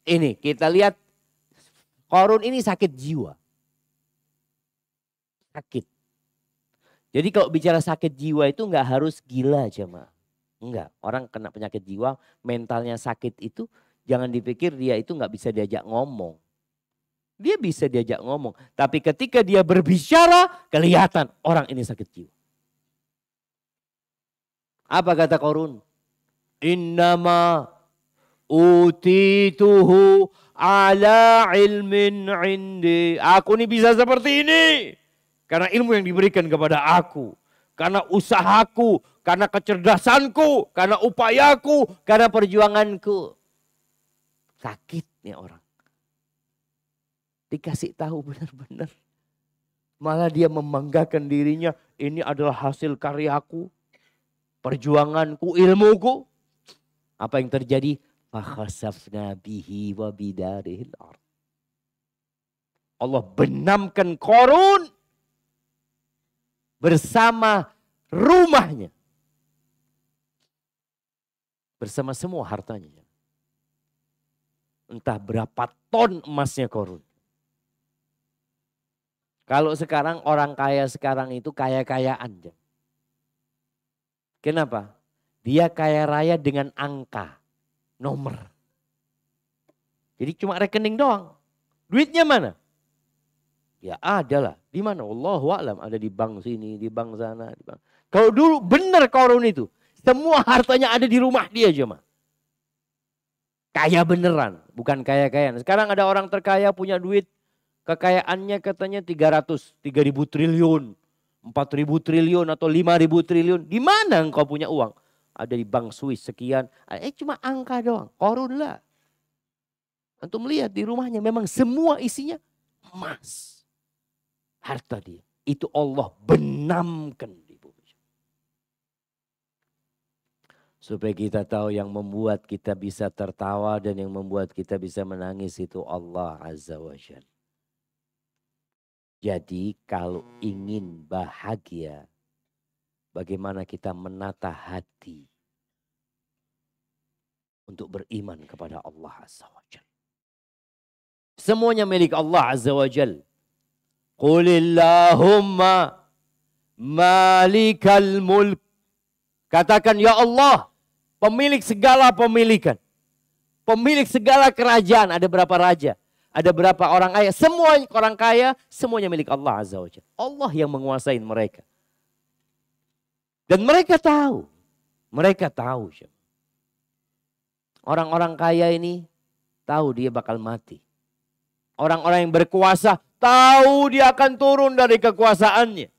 ini kita lihat Korun ini sakit jiwa. Sakit. Jadi kalau bicara sakit jiwa itu nggak harus gila jemaah. Enggak, orang kena penyakit jiwa, mentalnya sakit itu jangan dipikir dia itu nggak bisa diajak ngomong. Dia bisa diajak ngomong, tapi ketika dia berbicara kelihatan orang ini sakit jiwa. Apa kata Korun? Innama utituhu ala ilmin indi. Aku ini bisa seperti ini. Karena ilmu yang diberikan kepada aku. Karena usahaku, karena kecerdasanku, karena upayaku, karena perjuanganku. Sakitnya orang. Dikasih tahu benar-benar. Malah dia membanggakan dirinya, ini adalah hasil karyaku, perjuanganku, ilmuku. Apa yang terjadi? Fakhasafna bihi wa bidarihil Allah benamkan korun bersama rumahnya bersama semua hartanya. Entah berapa ton emasnya korun. Kalau sekarang orang kaya sekarang itu kaya-kayaan. Kenapa? Dia kaya raya dengan angka, nomor. Jadi cuma rekening doang. Duitnya mana? Ya ada lah. Di mana? Allah alam ada di bank sini, di bank sana. Di bank. Kalau dulu benar korun itu. Semua hartanya ada di rumah dia cuma. Kaya beneran, bukan kaya-kayaan. Sekarang ada orang terkaya punya duit, kekayaannya katanya 300, 3000 triliun, 4000 triliun atau 5000 triliun. Di mana engkau punya uang? Ada di bank Swiss sekian. Eh cuma angka doang, korun lah. Antum lihat di rumahnya memang semua isinya emas. Harta dia. Itu Allah benamkan Supaya kita tahu yang membuat kita bisa tertawa dan yang membuat kita bisa menangis itu Allah Azza wa Jal. Jadi kalau ingin bahagia, bagaimana kita menata hati untuk beriman kepada Allah Azza wa Jal. Semuanya milik Allah Azza wa Jal. Qulillahumma malikal mulk. Katakan ya Allah Pemilik segala pemilikan. Pemilik segala kerajaan. Ada berapa raja? Ada berapa orang kaya? Semuanya orang kaya, semuanya milik Allah Azza wa Allah yang menguasai mereka. Dan mereka tahu. Mereka tahu. Orang-orang kaya ini tahu dia bakal mati. Orang-orang yang berkuasa tahu dia akan turun dari kekuasaannya.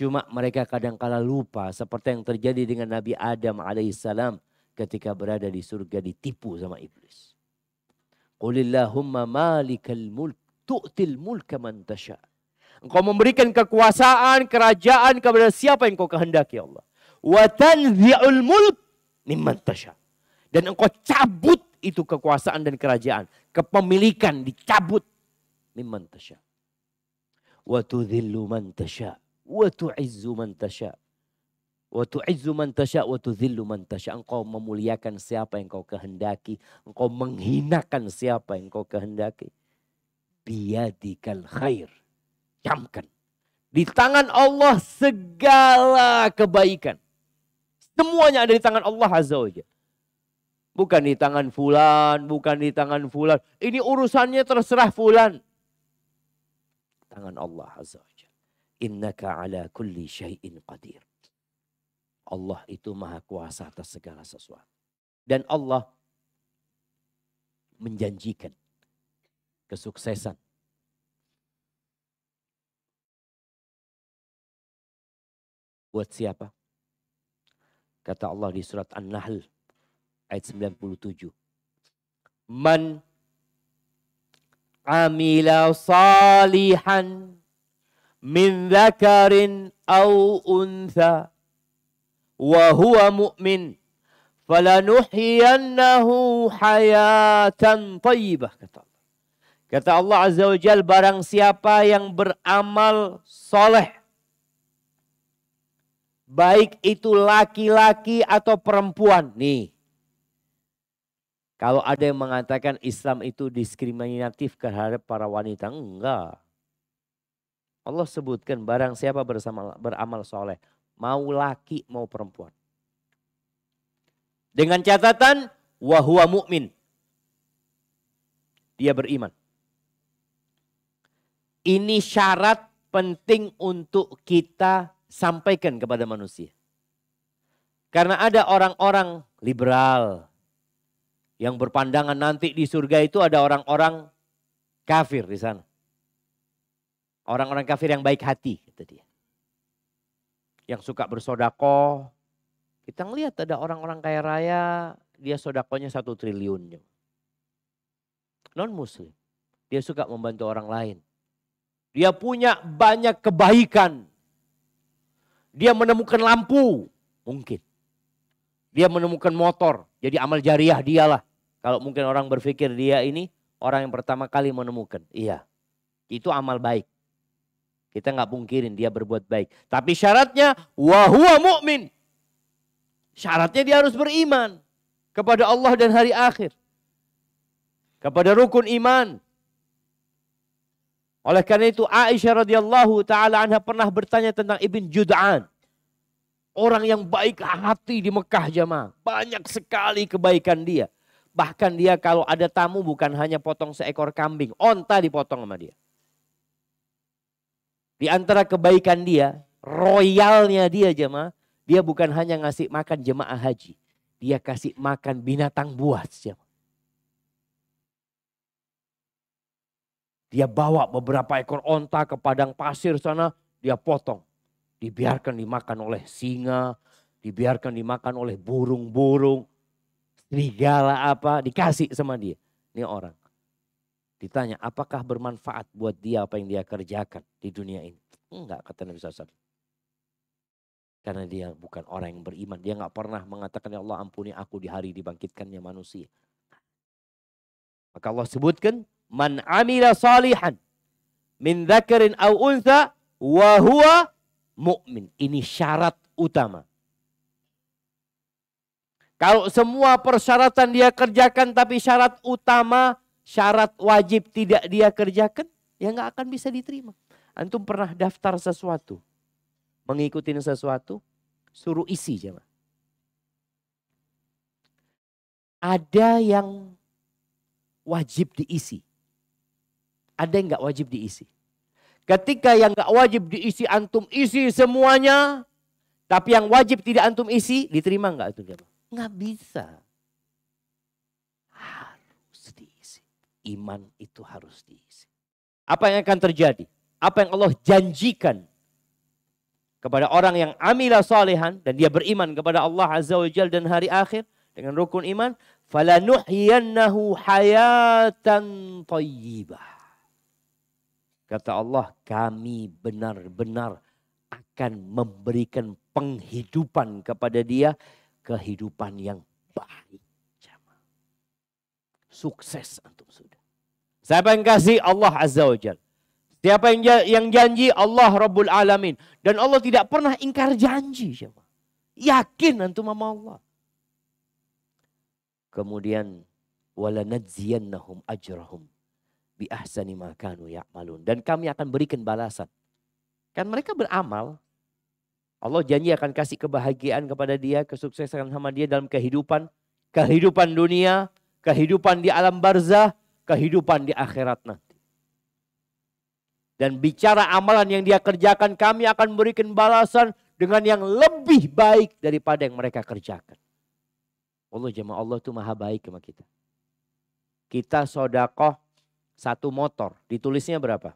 Cuma mereka kadangkala lupa seperti yang terjadi dengan Nabi Adam alaihissalam ketika berada di surga ditipu sama iblis. Qulillahumma malikal mulk tu'til mulka man tasha. Engkau memberikan kekuasaan, kerajaan kepada siapa yang kau kehendaki ya Allah. Wa tanzi'ul mulk mimman tasha. Dan engkau cabut itu kekuasaan dan kerajaan. Kepemilikan dicabut mimman tasha. Wa tudhillu man tasha wa tu'izzu man tasha Wa tu'izzu man tasha wa tudhillu man tasha Engkau memuliakan siapa yang kau kehendaki, engkau menghinakan siapa yang kau kehendaki. Biyadikal khair. Camkan. Di tangan Allah segala kebaikan. Semuanya ada di tangan Allah Azza wa Jalla. Bukan di tangan fulan, bukan di tangan fulan. Ini urusannya terserah fulan. Tangan Allah Azza innaka ala kulli syai'in qadir. Allah itu maha kuasa atas segala sesuatu. Dan Allah menjanjikan kesuksesan. Buat siapa? Kata Allah di surat An-Nahl ayat 97. Man amila salihan min dzakarin aw untha wa huwa mu'min falanuhyiyannahu hayatan thayyibah kata Allah. Kata Allah Azza wa Jal barang siapa yang beramal soleh. Baik itu laki-laki atau perempuan. Nih. Kalau ada yang mengatakan Islam itu diskriminatif terhadap para wanita. Enggak. Allah sebutkan barang siapa bersama beramal soleh. Mau laki mau perempuan. Dengan catatan wahwa mukmin. Dia beriman. Ini syarat penting untuk kita sampaikan kepada manusia. Karena ada orang-orang liberal yang berpandangan nanti di surga itu ada orang-orang kafir di sana. Orang-orang kafir yang baik hati, kata dia. Yang suka bersodako. Kita ngelihat ada orang-orang kaya raya, dia sodakonya satu triliun. Non muslim. Dia suka membantu orang lain. Dia punya banyak kebaikan. Dia menemukan lampu. Mungkin. Dia menemukan motor. Jadi amal jariah dialah. Kalau mungkin orang berpikir dia ini orang yang pertama kali menemukan. Iya. Itu amal baik. Kita nggak pungkirin dia berbuat baik. Tapi syaratnya wahwa mukmin. Syaratnya dia harus beriman kepada Allah dan hari akhir. Kepada rukun iman. Oleh karena itu Aisyah radhiyallahu taala anha pernah bertanya tentang Ibn Jud'an. Orang yang baik hati di Mekah jemaah, Banyak sekali kebaikan dia. Bahkan dia kalau ada tamu bukan hanya potong seekor kambing. Onta dipotong sama dia. Di antara kebaikan dia, royalnya dia jemaah, dia bukan hanya ngasih makan jemaah haji. Dia kasih makan binatang buas jemaah. Dia bawa beberapa ekor onta ke padang pasir sana, dia potong. Dibiarkan dimakan oleh singa, dibiarkan dimakan oleh burung-burung, serigala apa, dikasih sama dia. Ini orang. Ditanya apakah bermanfaat buat dia apa yang dia kerjakan di dunia ini. Enggak kata Nabi SAW. Karena dia bukan orang yang beriman. Dia nggak pernah mengatakan ya Allah ampuni aku di hari dibangkitkannya manusia. Maka Allah sebutkan man amila salihan min dhakarin au untha wa huwa mukmin. Ini syarat utama. Kalau semua persyaratan dia kerjakan tapi syarat utama syarat wajib tidak dia kerjakan, ya nggak akan bisa diterima. Antum pernah daftar sesuatu, mengikuti sesuatu, suruh isi jemaah. Ada yang wajib diisi. Ada yang nggak wajib diisi. Ketika yang nggak wajib diisi antum isi semuanya, tapi yang wajib tidak antum isi, diterima nggak itu jemaah? Nggak bisa. iman itu harus diisi. Apa yang akan terjadi? Apa yang Allah janjikan kepada orang yang amila salihan dan dia beriman kepada Allah Azza wa Jal dan hari akhir dengan rukun iman, falanuhyiyannahu hayatan tayyibah. Kata Allah, kami benar-benar akan memberikan penghidupan kepada dia kehidupan yang baik. Sukses Siapa yang kasih? Allah Azza wa Jal. Siapa yang, yang janji? Allah Rabbul Alamin. Dan Allah tidak pernah ingkar janji. Siapa? Yakin antum sama Allah. Kemudian walanadziyannahum ajrahum bi ahsani ma dan kami akan berikan balasan. Kan mereka beramal. Allah janji akan kasih kebahagiaan kepada dia, kesuksesan sama dia dalam kehidupan, kehidupan dunia, kehidupan di alam barzah, kehidupan di akhirat nanti. Dan bicara amalan yang dia kerjakan, kami akan berikan balasan dengan yang lebih baik daripada yang mereka kerjakan. Allah jemaah Allah itu maha baik sama kita. Kita sodakoh satu motor, ditulisnya berapa?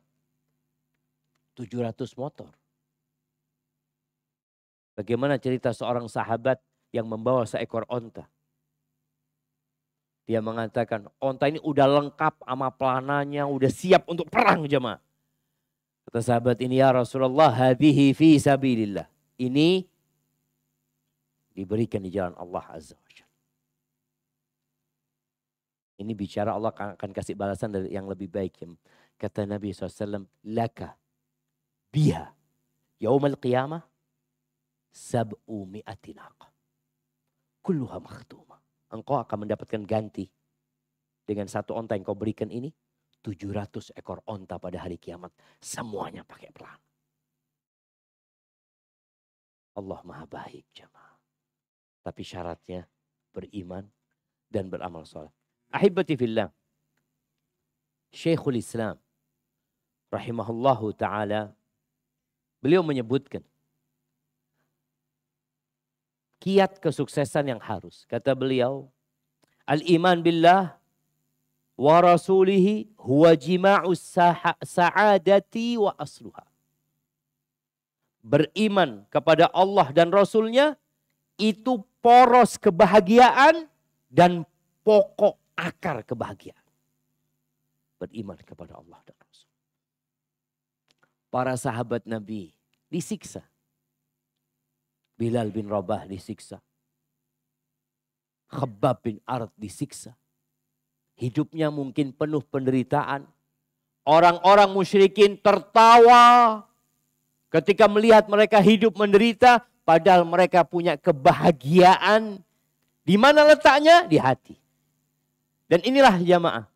700 motor. Bagaimana cerita seorang sahabat yang membawa seekor onta? Dia mengatakan, onta ini udah lengkap sama pelananya, udah siap untuk perang jemaah. Kata sahabat ini, ya Rasulullah, hadihi fi sabilillah. Ini diberikan di jalan Allah Azza wa Jalla. Ini bicara Allah akan kasih balasan dari yang lebih baik. Ya. Kata Nabi SAW, laka biha yaumal qiyamah sab'u mi'atinaq. Kulluha makhtum engkau akan mendapatkan ganti. Dengan satu onta yang kau berikan ini, 700 ekor onta pada hari kiamat. Semuanya pakai pelan. Allah maha baik jemaah. Tapi syaratnya beriman dan beramal soleh. Ahibati fillah. Syekhul Islam rahimahullahu taala beliau menyebutkan kiat kesuksesan yang harus. Kata beliau, al-iman billah wa rasulihi huwa jima'u sa'adati wa asluha. Beriman kepada Allah dan Rasulnya itu poros kebahagiaan dan pokok akar kebahagiaan. Beriman kepada Allah dan Rasul. Para sahabat Nabi disiksa Bilal bin Rabah disiksa. Khabab bin Arad disiksa. Hidupnya mungkin penuh penderitaan. Orang-orang musyrikin tertawa ketika melihat mereka hidup menderita padahal mereka punya kebahagiaan di mana letaknya di hati. Dan inilah jamaah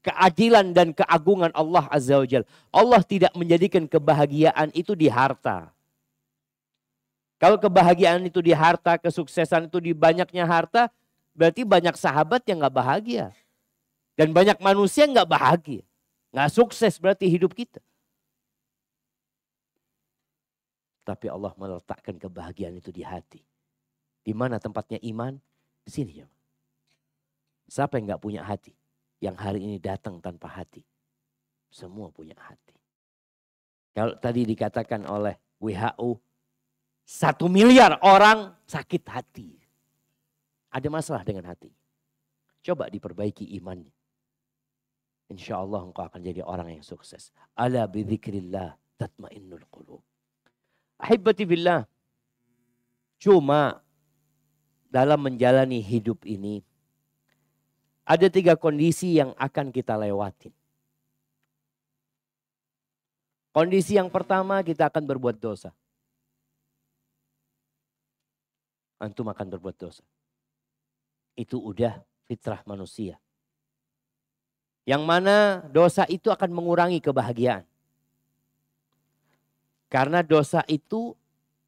keadilan dan keagungan Allah Azza wa Jal. Allah tidak menjadikan kebahagiaan itu di harta. Kalau kebahagiaan itu di harta, kesuksesan itu di banyaknya harta, berarti banyak sahabat yang nggak bahagia. Dan banyak manusia yang nggak bahagia. Nggak sukses berarti hidup kita. Tapi Allah meletakkan kebahagiaan itu di hati. Di mana tempatnya iman? Di sini ya. Siapa yang nggak punya hati? Yang hari ini datang tanpa hati. Semua punya hati. Kalau tadi dikatakan oleh WHO satu miliar orang sakit hati. Ada masalah dengan hati. Coba diperbaiki imannya. Insya Allah engkau akan jadi orang yang sukses. Ala bidhikrillah tatmainnul qulub. Ahibati billah. Cuma dalam menjalani hidup ini ada tiga kondisi yang akan kita lewatin. Kondisi yang pertama kita akan berbuat dosa. antum akan berbuat dosa. Itu udah fitrah manusia. Yang mana dosa itu akan mengurangi kebahagiaan. Karena dosa itu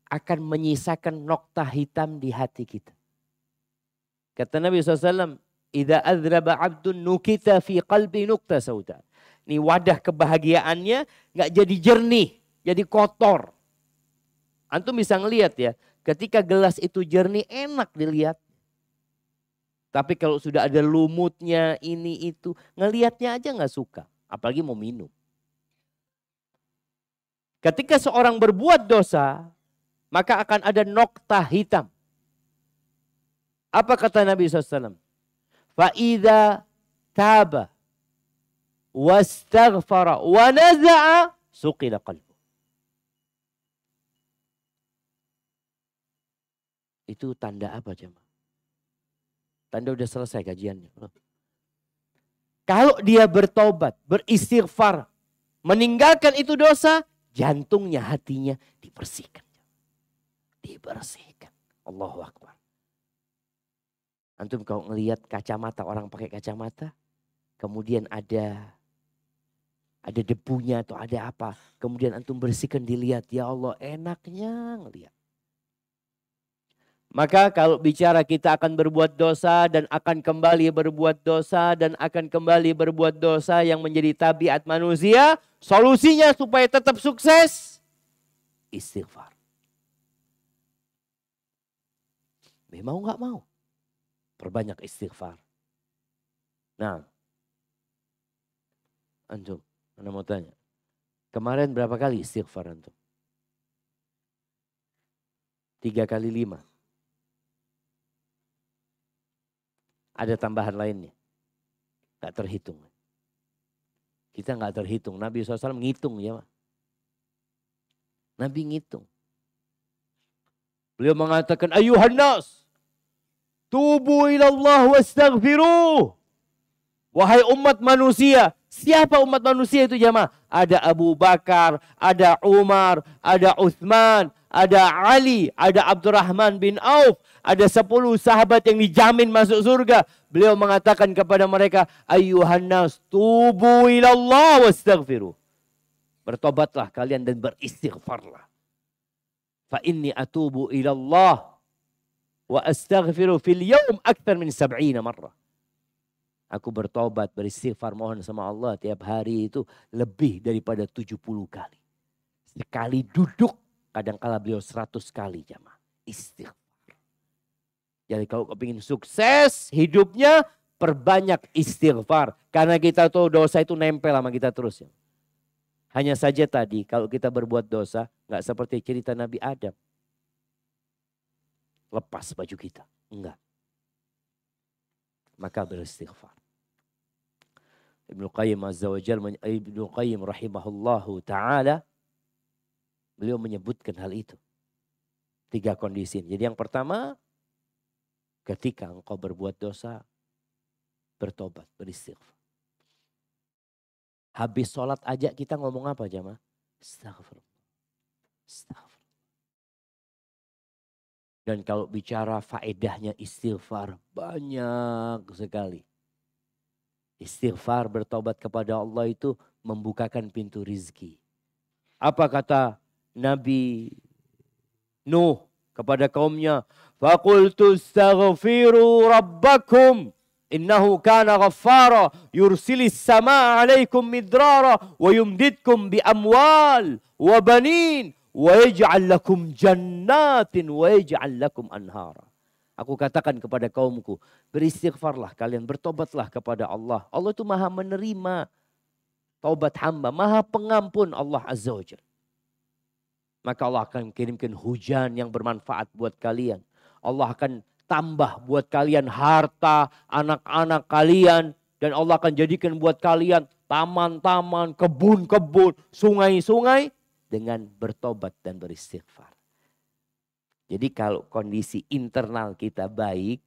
akan menyisakan nokta hitam di hati kita. Kata Nabi SAW, Ida adraba abdun nukita fi qalbi nukta sauda. Ini wadah kebahagiaannya nggak jadi jernih, jadi kotor. Antum bisa ngelihat ya, ketika gelas itu jernih enak dilihat. Tapi kalau sudah ada lumutnya ini itu, ngelihatnya aja nggak suka, apalagi mau minum. Ketika seorang berbuat dosa, maka akan ada nokta hitam. Apa kata Nabi SAW? Fa'idha taba wastaghfara wa naza'a suqila qalbu. Itu tanda apa coba Tanda udah selesai kajiannya. Kalau dia bertobat, beristighfar, meninggalkan itu dosa, jantungnya, hatinya dibersihkan. Dibersihkan. Allahu Akbar. Antum kalau ngelihat kacamata, orang pakai kacamata, kemudian ada ada debunya atau ada apa. Kemudian antum bersihkan dilihat, ya Allah enaknya ngelihat. Maka kalau bicara kita akan berbuat dosa dan akan kembali berbuat dosa dan akan kembali berbuat dosa yang menjadi tabiat manusia, solusinya supaya tetap sukses istighfar. Memang nggak mau perbanyak istighfar. Nah, antum, mana mau tanya, kemarin berapa kali istighfar antum? Tiga kali lima. Ada tambahan lainnya. Gak terhitung. Kita gak terhitung. Nabi SAW menghitung, ya. Nabi ngitung. Beliau mengatakan, Ayuhan nas, Allah ilallah wastaghfiruh. Wahai umat manusia, siapa umat manusia itu jamaah? Ada Abu Bakar, ada Umar, ada Uthman, ada Ali, ada Abdurrahman bin Auf, ada sepuluh sahabat yang dijamin masuk surga. Beliau mengatakan kepada mereka, Ayuhan nas, tubu ilallah wastaghfiru." Bertobatlah kalian dan beristighfarlah. Fa inni atubu ilallah wa astaghfiru fil yawm akthar min sab'ina marrah. Aku bertobat, beristighfar, mohon sama Allah tiap hari itu lebih daripada 70 kali. Sekali duduk Kadangkala beliau seratus kali jamaah. Istighfar. Jadi kalau kau ingin sukses hidupnya, perbanyak istighfar. Karena kita tahu dosa itu nempel sama kita terus. Ya. Hanya saja tadi kalau kita berbuat dosa, nggak seperti cerita Nabi Adam. Lepas baju kita. Enggak. Maka beristighfar. Ibnu Qayyim Azza wa Jal, Ibnu Qayyim rahimahullahu ta'ala Beliau menyebutkan hal itu. Tiga kondisi. Jadi yang pertama, ketika engkau berbuat dosa, bertobat, beristighfar. Habis sholat aja kita ngomong apa jamaah? Astagfirullah. Astagfirullah. Dan kalau bicara faedahnya istighfar banyak sekali. Istighfar bertobat kepada Allah itu membukakan pintu rizki. Apa kata Nabi Nuh kepada kaumnya, "Faqultu staghfiru rabbakum innahu kana ghaffara yursilis samaa 'alaikum midrara wa yumditkum bi amwal wa banin wa yaj'al lakum jannatin wa yaj'al lakum anhara." Aku katakan kepada kaumku, beristighfarlah kalian, bertobatlah kepada Allah. Allah itu maha menerima taubat hamba, maha pengampun Allah Azza wa Jalla. Maka Allah akan kirimkan hujan yang bermanfaat buat kalian. Allah akan tambah buat kalian harta, anak-anak kalian. Dan Allah akan jadikan buat kalian taman-taman, kebun-kebun, sungai-sungai. Dengan bertobat dan beristighfar. Jadi kalau kondisi internal kita baik,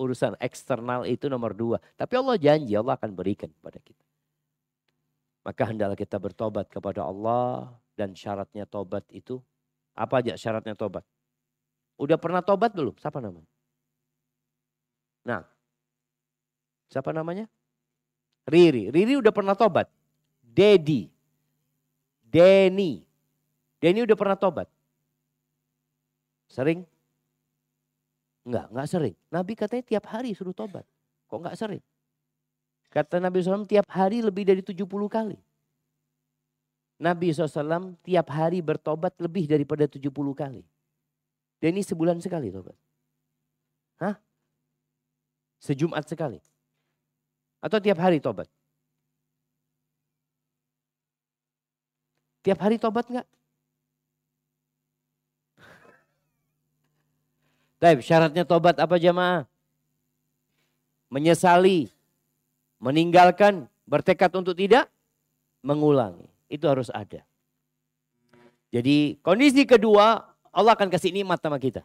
urusan eksternal itu nomor dua. Tapi Allah janji Allah akan berikan kepada kita. Maka hendaklah kita bertobat kepada Allah, dan syaratnya tobat itu apa aja syaratnya tobat? Udah pernah tobat belum? Siapa namanya? Nah, siapa namanya? Riri. Riri udah pernah tobat. Dedi. Denny. Denny udah pernah tobat. Sering? Enggak, enggak sering. Nabi katanya tiap hari suruh tobat. Kok enggak sering? Kata Nabi SAW tiap hari lebih dari 70 kali. Nabi SAW tiap hari bertobat lebih daripada 70 kali. Dan ini sebulan sekali tobat. Hah? Sejumat sekali. Atau tiap hari tobat? Tiap hari tobat enggak? Taib, syaratnya tobat apa jamaah? Menyesali, meninggalkan, bertekad untuk tidak mengulangi itu harus ada. Jadi kondisi kedua Allah akan kasih nikmat sama kita.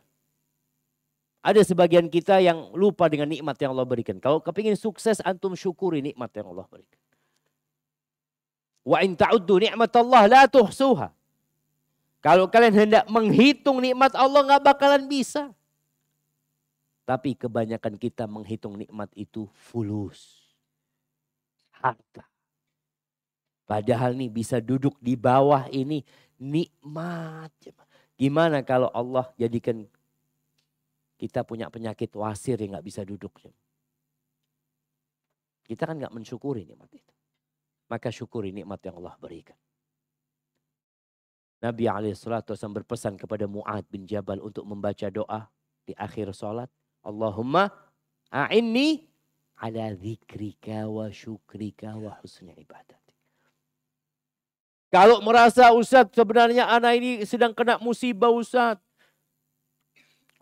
Ada sebagian kita yang lupa dengan nikmat yang Allah berikan. Kalau kepingin sukses antum syukuri nikmat yang Allah berikan. Wa in ta'uddu Allah la tuhsuha. Kalau kalian hendak menghitung nikmat Allah nggak bakalan bisa. Tapi kebanyakan kita menghitung nikmat itu fulus. Harta. Padahal nih bisa duduk di bawah ini nikmat. Gimana kalau Allah jadikan kita punya penyakit wasir yang nggak bisa duduk. Kita kan nggak mensyukuri nikmat itu. Maka syukuri nikmat yang Allah berikan. Nabi Alaihissalam berpesan kepada Mu'ad bin Jabal untuk membaca doa di akhir sholat. Allahumma a'inni ala zikrika wa syukrika wa husni ibadah. Kalau merasa Ustadz sebenarnya anak ini sedang kena musibah Ustadz.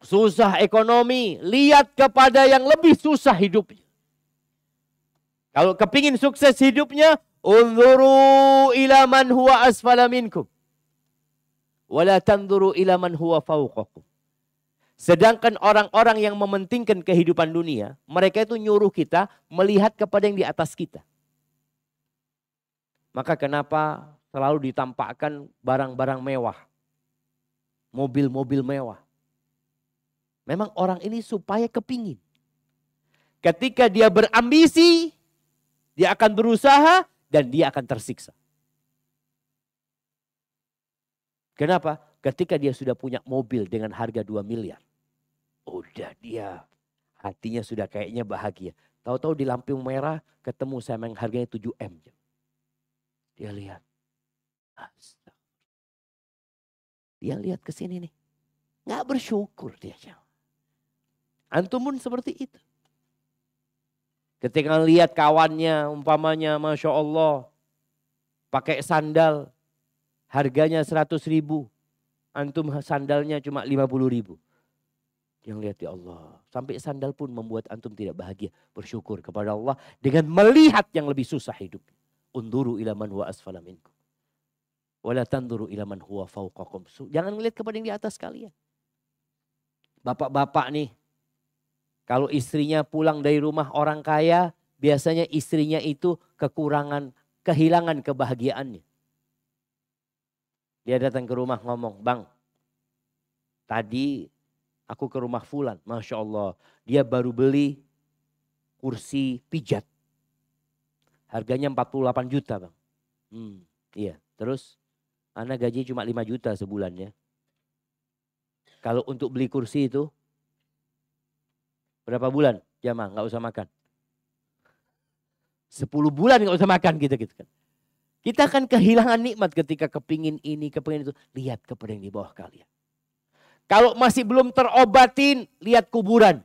Susah ekonomi, lihat kepada yang lebih susah hidupnya. Kalau kepingin sukses hidupnya, unzuru ila man huwa asfala minkum. Wala tanzuru ila man huwa fauqakum. Sedangkan orang-orang yang mementingkan kehidupan dunia, mereka itu nyuruh kita melihat kepada yang di atas kita. Maka kenapa selalu ditampakkan barang-barang mewah. Mobil-mobil mewah. Memang orang ini supaya kepingin. Ketika dia berambisi, dia akan berusaha dan dia akan tersiksa. Kenapa? Ketika dia sudah punya mobil dengan harga 2 miliar. Udah dia hatinya sudah kayaknya bahagia. Tahu-tahu di lampu merah ketemu saya yang harganya 7M. Dia lihat dia lihat ke sini nih. Nggak bersyukur dia. Antum pun seperti itu. Ketika lihat kawannya umpamanya Masya Allah. Pakai sandal. Harganya 100 ribu. Antum sandalnya cuma 50 ribu. Yang lihat ya Allah. Sampai sandal pun membuat antum tidak bahagia. Bersyukur kepada Allah dengan melihat yang lebih susah hidup. Unduru ilaman wa asfala minkum. Wala tanduru ilaman huwa fauqakum. Jangan melihat kepada yang di atas kalian. Bapak-bapak nih, kalau istrinya pulang dari rumah orang kaya, biasanya istrinya itu kekurangan, kehilangan kebahagiaannya. Dia datang ke rumah ngomong, Bang, tadi aku ke rumah Fulan, Masya Allah. Dia baru beli kursi pijat. Harganya 48 juta Bang. Hmm, iya, terus Anak gaji cuma 5 juta sebulan ya. Kalau untuk beli kursi itu berapa bulan? Jamaah nggak usah makan. 10 bulan nggak usah makan gitu gitu kan. Kita akan kehilangan nikmat ketika kepingin ini, kepingin itu. Lihat kepada yang di bawah kalian. Kalau masih belum terobatin, lihat kuburan.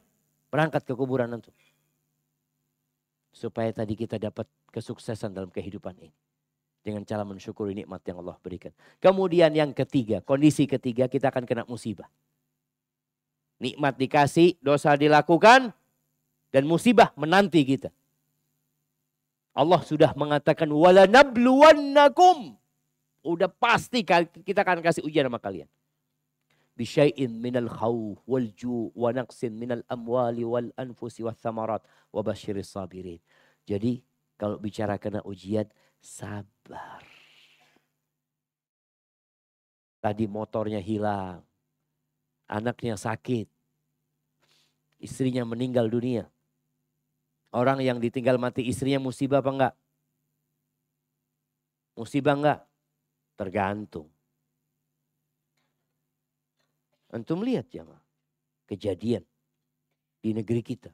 Berangkat ke kuburan nanti. Supaya tadi kita dapat kesuksesan dalam kehidupan ini dengan cara mensyukuri nikmat yang Allah berikan. Kemudian yang ketiga, kondisi ketiga kita akan kena musibah. Nikmat dikasih, dosa dilakukan, dan musibah menanti kita. Allah sudah mengatakan wala nabluwannakum. Udah pasti kita akan kasih ujian sama kalian. Bishayin minal khawf wal ju' wa naqsin minal amwali wal anfusi wa thamarat wa sabirin. Jadi kalau bicara kena ujian, sabar. Tadi motornya hilang, anaknya sakit, istrinya meninggal dunia. Orang yang ditinggal mati istrinya musibah apa enggak? Musibah enggak? Tergantung. Antum lihat ya, kejadian di negeri kita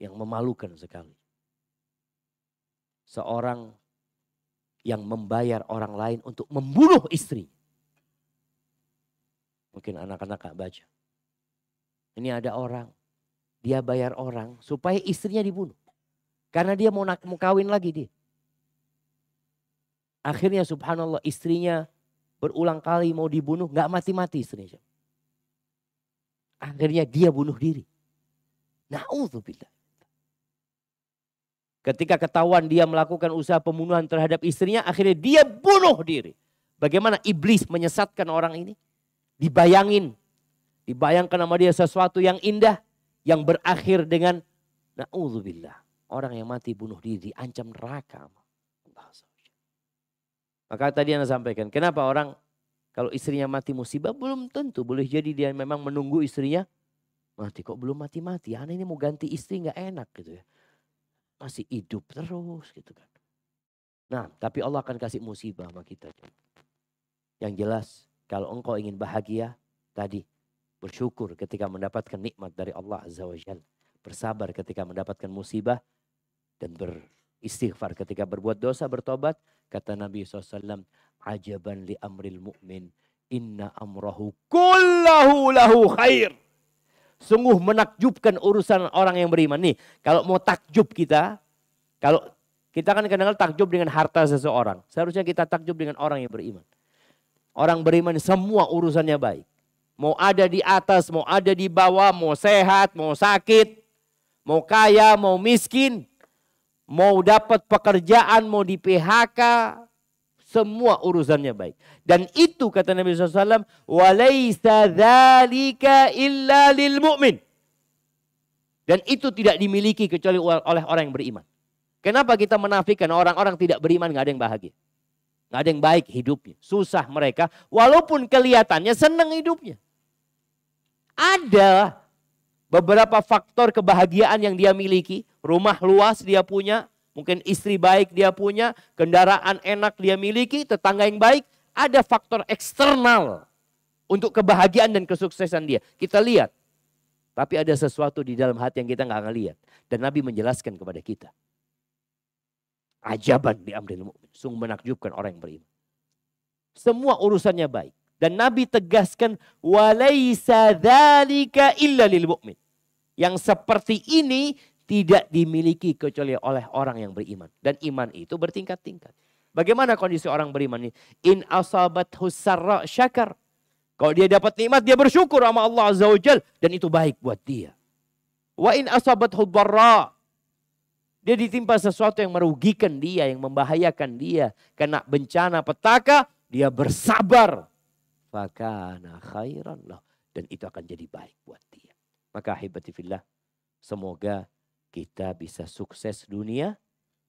yang memalukan sekali. Seorang yang membayar orang lain untuk membunuh istri. Mungkin anak-anak gak baca. Ini ada orang, dia bayar orang supaya istrinya dibunuh. Karena dia mau, nak mau kawin lagi dia. Akhirnya subhanallah istrinya berulang kali mau dibunuh, gak mati-mati istrinya. Akhirnya dia bunuh diri. Na'udzubillah. Ketika ketahuan dia melakukan usaha pembunuhan terhadap istrinya, akhirnya dia bunuh diri. Bagaimana iblis menyesatkan orang ini? Dibayangin, dibayangkan sama dia sesuatu yang indah, yang berakhir dengan na'udzubillah. Orang yang mati bunuh diri diancam neraka. Maka tadi Anda sampaikan, kenapa orang kalau istrinya mati musibah belum tentu. Boleh jadi dia memang menunggu istrinya mati. Kok belum mati-mati? Anak ini mau ganti istri nggak enak gitu ya masih hidup terus gitu kan. Nah, tapi Allah akan kasih musibah sama kita. Yang jelas, kalau engkau ingin bahagia, tadi bersyukur ketika mendapatkan nikmat dari Allah Azza wa Jal. Bersabar ketika mendapatkan musibah dan beristighfar ketika berbuat dosa, bertobat. Kata Nabi SAW, ajaban li amril mu'min, inna amrahu kullahu lahu khair. Sungguh menakjubkan urusan orang yang beriman. Nih, kalau mau takjub kita, kalau kita kan kadang-kadang takjub dengan harta seseorang. Seharusnya kita takjub dengan orang yang beriman. Orang beriman semua urusannya baik. Mau ada di atas, mau ada di bawah, mau sehat, mau sakit, mau kaya, mau miskin, mau dapat pekerjaan, mau di PHK, semua urusannya baik. Dan itu kata Nabi SAW, dzalika illa lil mu'min. Dan itu tidak dimiliki kecuali oleh orang yang beriman. Kenapa kita menafikan orang-orang tidak beriman nggak ada yang bahagia? nggak ada yang baik hidupnya. Susah mereka walaupun kelihatannya senang hidupnya. Ada beberapa faktor kebahagiaan yang dia miliki. Rumah luas dia punya, Mungkin istri baik dia punya, kendaraan enak dia miliki, tetangga yang baik. Ada faktor eksternal untuk kebahagiaan dan kesuksesan dia. Kita lihat. Tapi ada sesuatu di dalam hati yang kita nggak ngelihat. Dan Nabi menjelaskan kepada kita. Ajaban di Amrin mu'min. Sungguh menakjubkan orang yang beriman. Semua urusannya baik. Dan Nabi tegaskan, Walaysa dzalika illa lil mu'min. Yang seperti ini tidak dimiliki kecuali oleh orang yang beriman. Dan iman itu bertingkat-tingkat. Bagaimana kondisi orang beriman ini? In asabat husarra syakar. Kalau dia dapat nikmat, dia bersyukur sama Allah Azza wa Jal. Dan itu baik buat dia. Wa in asabat hubarra. Dia ditimpa sesuatu yang merugikan dia, yang membahayakan dia. Kena bencana, petaka, dia bersabar. Fakana khairan lah. Dan itu akan jadi baik buat dia. Maka hibati fillah. Semoga kita bisa sukses dunia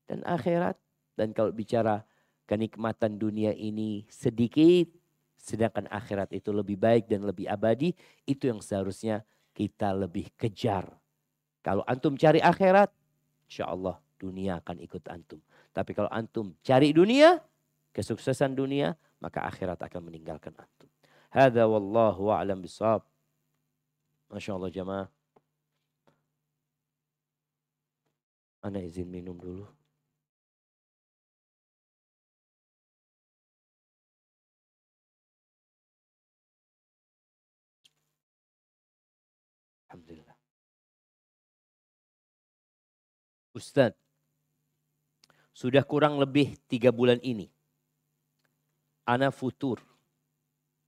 dan akhirat. Dan kalau bicara kenikmatan dunia ini sedikit, sedangkan akhirat itu lebih baik dan lebih abadi, itu yang seharusnya kita lebih kejar. Kalau antum cari akhirat, insya Allah dunia akan ikut antum. Tapi kalau antum cari dunia, kesuksesan dunia, maka akhirat akan meninggalkan antum. Hada wallahu a'lam bisawab. Masya Allah jamaah. Ana izin minum dulu. Alhamdulillah. Ustadz, sudah kurang lebih tiga bulan ini. Ana futur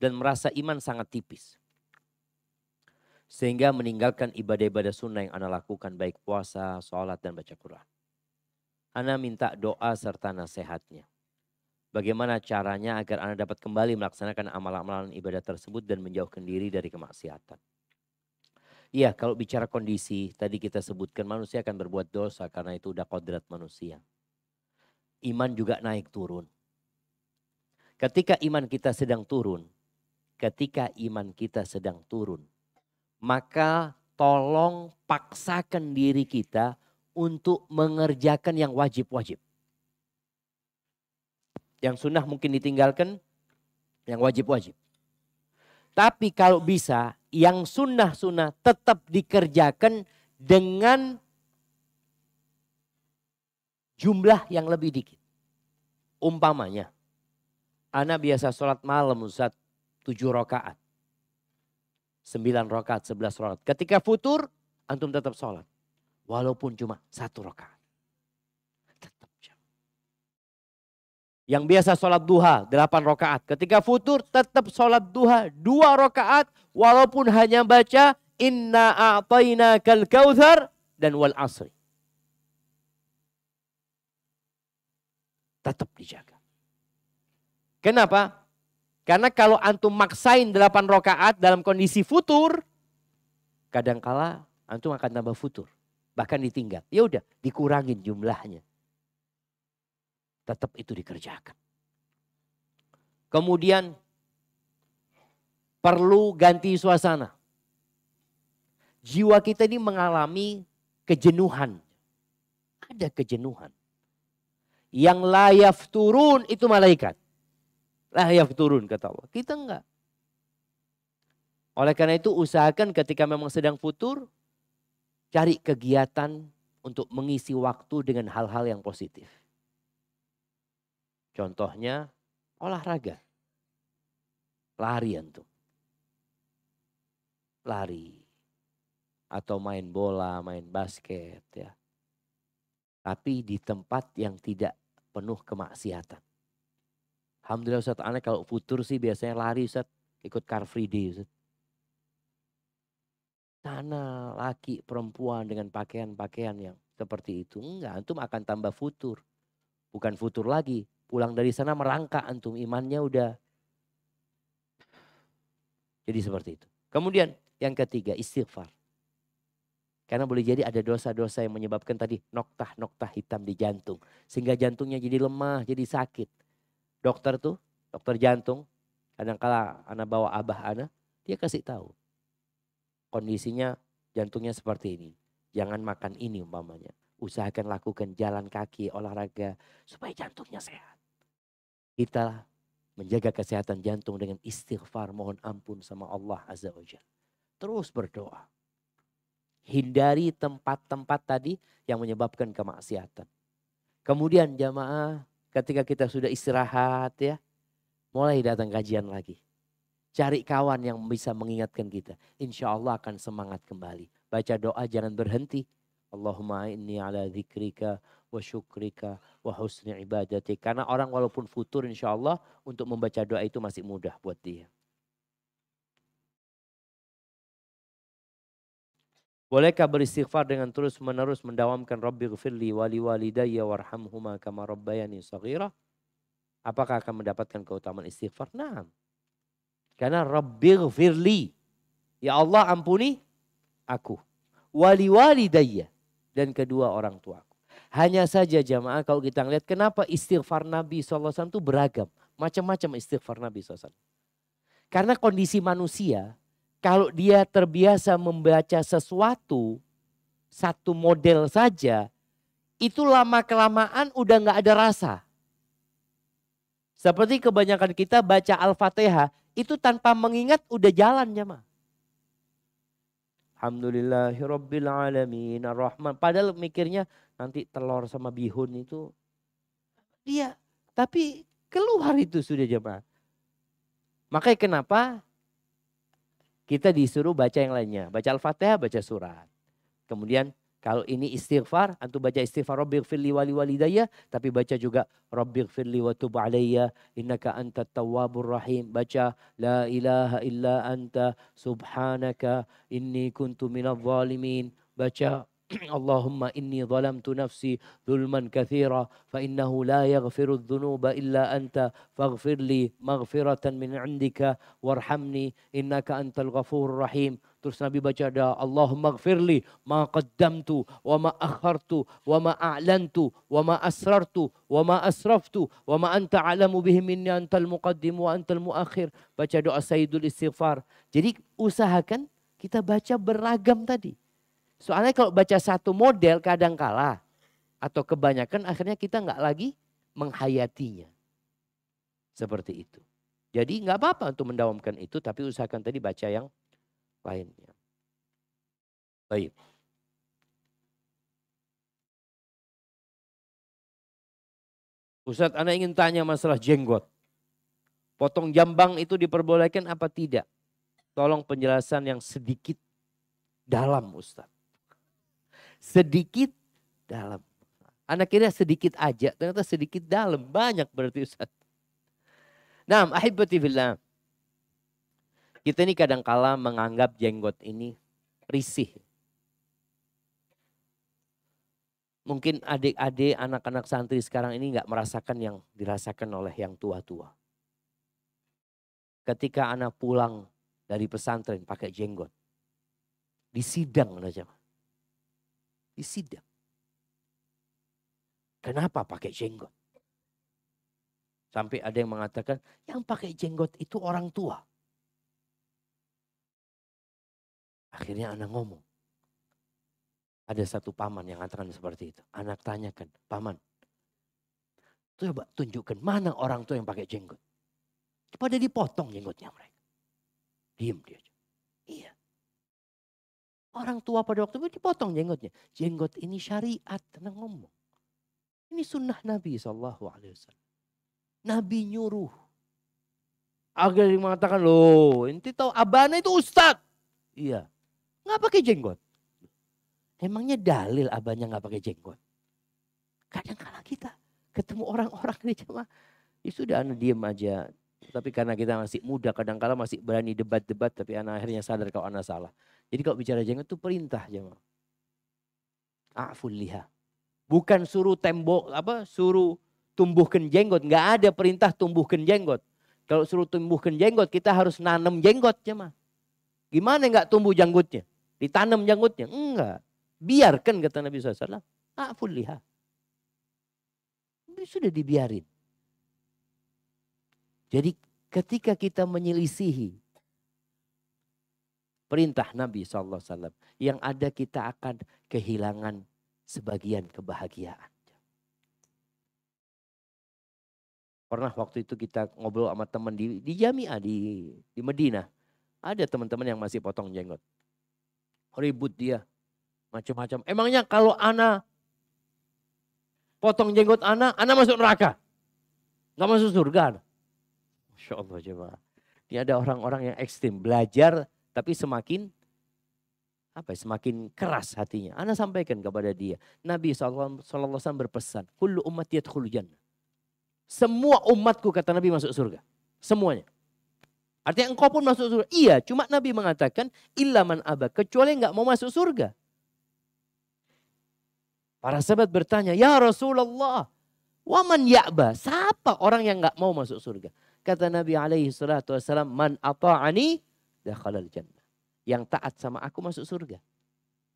dan merasa iman sangat tipis sehingga meninggalkan ibadah-ibadah sunnah yang Anda lakukan baik puasa, sholat, dan baca Quran. Anda minta doa serta nasihatnya. Bagaimana caranya agar Anda dapat kembali melaksanakan amalan-amalan ibadah tersebut dan menjauhkan diri dari kemaksiatan. Iya, kalau bicara kondisi, tadi kita sebutkan manusia akan berbuat dosa karena itu udah kodrat manusia. Iman juga naik turun. Ketika iman kita sedang turun, ketika iman kita sedang turun, maka tolong paksakan diri kita untuk mengerjakan yang wajib-wajib. Yang sunnah mungkin ditinggalkan, yang wajib-wajib. Tapi kalau bisa, yang sunnah-sunnah tetap dikerjakan dengan jumlah yang lebih dikit. Umpamanya, anak biasa sholat malam Ustaz, tujuh rokaat sembilan rokat, sebelas rokat. Ketika futur, antum tetap sholat. Walaupun cuma satu rokat. Tetap Yang biasa sholat duha, delapan rokaat. Ketika futur, tetap sholat duha, dua rokaat. Walaupun hanya baca, inna a'tayna kal kawthar dan wal asri. Tetap dijaga. Kenapa? Karena kalau antum maksain delapan rokaat dalam kondisi futur, kadangkala antum akan tambah futur. Bahkan ditinggal. Ya udah, dikurangin jumlahnya. Tetap itu dikerjakan. Kemudian perlu ganti suasana. Jiwa kita ini mengalami kejenuhan. Ada kejenuhan. Yang layaf turun itu malaikat lah ya turun kata Allah. Kita enggak. Oleh karena itu usahakan ketika memang sedang futur, cari kegiatan untuk mengisi waktu dengan hal-hal yang positif. Contohnya olahraga. Lari antum. Lari. Atau main bola, main basket ya. Tapi di tempat yang tidak penuh kemaksiatan. Alhamdulillah Ustaz, aneh kalau futur sih biasanya lari Ustaz, ikut car free day Ustaz. Sana laki perempuan dengan pakaian-pakaian yang seperti itu. Enggak, antum akan tambah futur. Bukan futur lagi, pulang dari sana merangkak antum imannya udah. Jadi seperti itu. Kemudian yang ketiga istighfar. Karena boleh jadi ada dosa-dosa yang menyebabkan tadi noktah-noktah hitam di jantung. Sehingga jantungnya jadi lemah, jadi sakit dokter tuh, dokter jantung, kadangkala anak bawa abah anak, dia kasih tahu. Kondisinya jantungnya seperti ini. Jangan makan ini umpamanya. Usahakan lakukan jalan kaki, olahraga, supaya jantungnya sehat. Kita menjaga kesehatan jantung dengan istighfar, mohon ampun sama Allah Azza wa Jalla. Terus berdoa. Hindari tempat-tempat tadi yang menyebabkan kemaksiatan. Kemudian jamaah ketika kita sudah istirahat ya, mulai datang kajian lagi. Cari kawan yang bisa mengingatkan kita. Insya Allah akan semangat kembali. Baca doa jangan berhenti. Allahumma inni ala zikrika wa syukrika wa husni ibadati. Karena orang walaupun futur insya Allah untuk membaca doa itu masih mudah buat dia. Bolehkah beristighfar dengan terus-menerus mendawamkan Rabbi gfirli wali walidayya warhamhuma kama rabbayani saghira? Apakah akan mendapatkan keutamaan istighfar? Nah. Karena Rabbi gfirli. Ya Allah ampuni aku. Wali walidayya. Dan kedua orang tuaku. Hanya saja jamaah kalau kita lihat kenapa istighfar Nabi SAW itu beragam. Macam-macam istighfar Nabi SAW. Karena kondisi manusia kalau dia terbiasa membaca sesuatu, satu model saja, itu lama-kelamaan udah nggak ada rasa. Seperti kebanyakan kita baca Al-Fatihah, itu tanpa mengingat udah jalan mah. Alhamdulillahirrabbilalamin. Ar-Rahman. Padahal mikirnya nanti telur sama bihun itu. Iya. Tapi keluar itu sudah jemaah. Makanya kenapa kita disuruh baca yang lainnya. Baca Al-Fatihah, baca surat. Kemudian kalau ini istighfar, antum baca istighfar Rabbir firli wali walidaya, tapi baca juga Rabbir firli wa tub alayya innaka anta tawabur rahim. Baca la ilaha illa anta subhanaka inni kuntu minal zalimin. Baca Allahumma inni zalamtu nafsi dhulman kathira fa innahu la yaghfiru dhunuba illa anta faghfirli maghfiratan min indika warhamni innaka antal ghafurur rahim Terus Nabi baca ada Allahumma gfirli ma qaddamtu wa ma akhartu wa ma a'lantu wa ma asrartu wa ma asraftu wa ma anta alamu bihi minni antal muqaddim wa antal muakhir. Baca doa Sayyidul Istighfar. Jadi usahakan kita baca beragam tadi. Soalnya kalau baca satu model kadang kalah atau kebanyakan akhirnya kita nggak lagi menghayatinya. Seperti itu. Jadi nggak apa-apa untuk mendawamkan itu tapi usahakan tadi baca yang lainnya. Baik. Ustaz, Anda ingin tanya masalah jenggot. Potong jambang itu diperbolehkan apa tidak? Tolong penjelasan yang sedikit dalam Ustaz sedikit dalam. Anak kira sedikit aja, ternyata sedikit dalam. Banyak berarti Ustaz. Nah, ahibati billah. Kita ini kadangkala menganggap jenggot ini risih. Mungkin adik-adik, anak-anak santri sekarang ini nggak merasakan yang dirasakan oleh yang tua-tua. Ketika anak pulang dari pesantren pakai jenggot. Disidang aja di sidang. Kenapa pakai jenggot? Sampai ada yang mengatakan, yang pakai jenggot itu orang tua. Akhirnya anak ngomong. Ada satu paman yang mengatakan seperti itu. Anak tanyakan, paman, coba tunjukkan mana orang tua yang pakai jenggot. Pada dipotong jenggotnya mereka. Diam dia. Iya. Orang tua pada waktu itu dipotong jenggotnya. Jenggot ini syariat, tenang ngomong. Ini sunnah Nabi SAW. Nabi nyuruh. Agar yang mengatakan, loh inti tahu abana itu ustad. Iya. Nggak pakai jenggot. Emangnya dalil abahnya nggak pakai jenggot? kadang kala kita ketemu orang-orang di jemaah. Ya sudah anak diem aja. Tapi karena kita masih muda kadang-kala masih berani debat-debat. Tapi anak akhirnya sadar kalau anak salah. Jadi kalau bicara jenggot itu perintah jemaah. Aful liha. Bukan suruh tembok apa suruh tumbuhkan jenggot, nggak ada perintah tumbuhkan jenggot. Kalau suruh tumbuhkan jenggot, kita harus nanam jenggot jemaah. Gimana nggak tumbuh janggutnya? Ditanam janggutnya? Enggak. Biarkan kata Nabi SAW. Aful liha. Sudah dibiarin. Jadi ketika kita menyelisihi perintah Nabi SAW. Yang ada kita akan kehilangan sebagian kebahagiaan. Pernah waktu itu kita ngobrol sama teman di, di Jami'ah di, di Medina. Ada teman-teman yang masih potong jenggot. Ribut dia. Macam-macam. Emangnya kalau anak potong jenggot anak, anak masuk neraka. Nggak masuk surga. Masya Allah jemaah. Ini ada orang-orang yang ekstrim. Belajar tapi semakin apa ya, semakin keras hatinya. Anda sampaikan kepada dia. Nabi SAW berpesan, Kullu umat jannah. Semua umatku kata Nabi masuk surga. Semuanya. Artinya engkau pun masuk surga. Iya, cuma Nabi mengatakan, ilaman abad. Kecuali nggak mau masuk surga. Para sahabat bertanya, Ya Rasulullah, waman ya'ba. Siapa orang yang nggak mau masuk surga? Kata Nabi alaihi salatu wasallam, Man ata'ani dakhalal jannah. Yang taat sama aku masuk surga.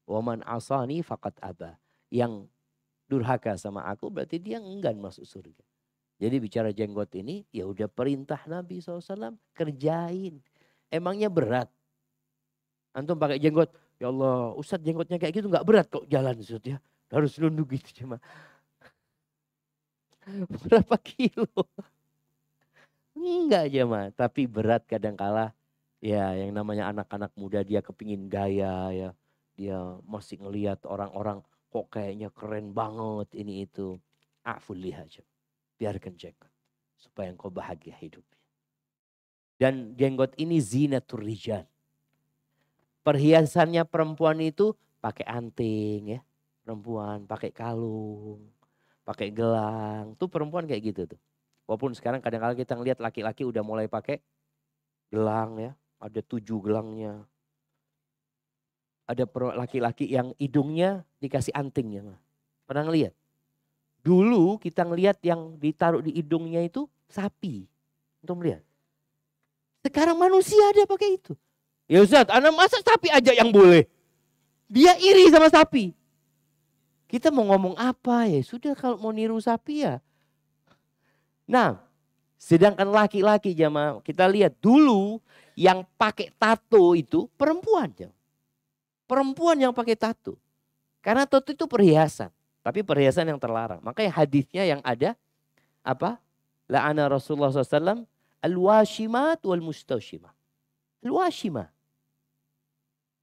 Waman asani fakat aba. Yang durhaka sama aku berarti dia enggan masuk surga. Jadi bicara jenggot ini ya udah perintah Nabi SAW kerjain. Emangnya berat. Antum pakai jenggot. Ya Allah Ustaz jenggotnya kayak gitu nggak berat kok jalan Ustaz ya. Harus lundu gitu cuma. Berapa kilo? Enggak aja mah, tapi berat kadang kalah. Ya, yang namanya anak-anak muda dia kepingin gaya ya. Dia masih ngelihat orang-orang kok kayaknya keren banget ini itu. Aful lihat Biarkan jenggot. Supaya engkau bahagia hidupnya. Dan jenggot ini zina rijal. Perhiasannya perempuan itu pakai anting ya. Perempuan pakai kalung, pakai gelang. Tuh perempuan kayak gitu tuh. Walaupun sekarang kadang-kadang kita ngelihat laki-laki udah mulai pakai gelang ya, ada tujuh gelangnya. Ada laki-laki yang hidungnya dikasih antingnya. Pernah ngeliat? Dulu kita ngeliat yang ditaruh di hidungnya itu sapi. Untuk melihat. Sekarang manusia ada pakai itu. Ya Ustaz, anak masa sapi aja yang boleh? Dia iri sama sapi. Kita mau ngomong apa ya? Sudah kalau mau niru sapi ya. Nah, sedangkan laki-laki jamaah kita lihat dulu yang pakai tato itu perempuan. Perempuan yang pakai tato. Karena tato itu perhiasan. Tapi perhiasan yang terlarang. Makanya hadisnya yang ada apa? La'ana Rasulullah SAW al-washimat wal mustawshimah. Al-washimah.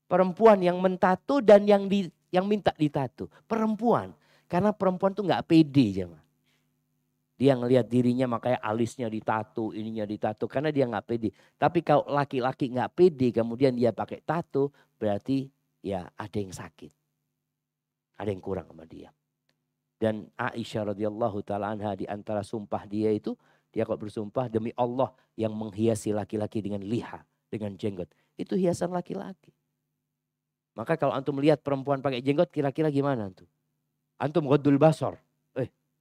Perempuan yang mentato dan yang di, yang minta ditato. Perempuan. Karena perempuan tuh nggak pede jemaah. Dia ngelihat dirinya makanya alisnya ditato, ininya ditato karena dia nggak pede. Tapi kalau laki-laki nggak pede kemudian dia pakai tato berarti ya ada yang sakit. Ada yang kurang sama dia. Dan Aisyah radhiyallahu taala anha di antara sumpah dia itu dia kok bersumpah demi Allah yang menghiasi laki-laki dengan liha, dengan jenggot. Itu hiasan laki-laki. Maka kalau antum melihat perempuan pakai jenggot kira-kira gimana antum? Antum godul basor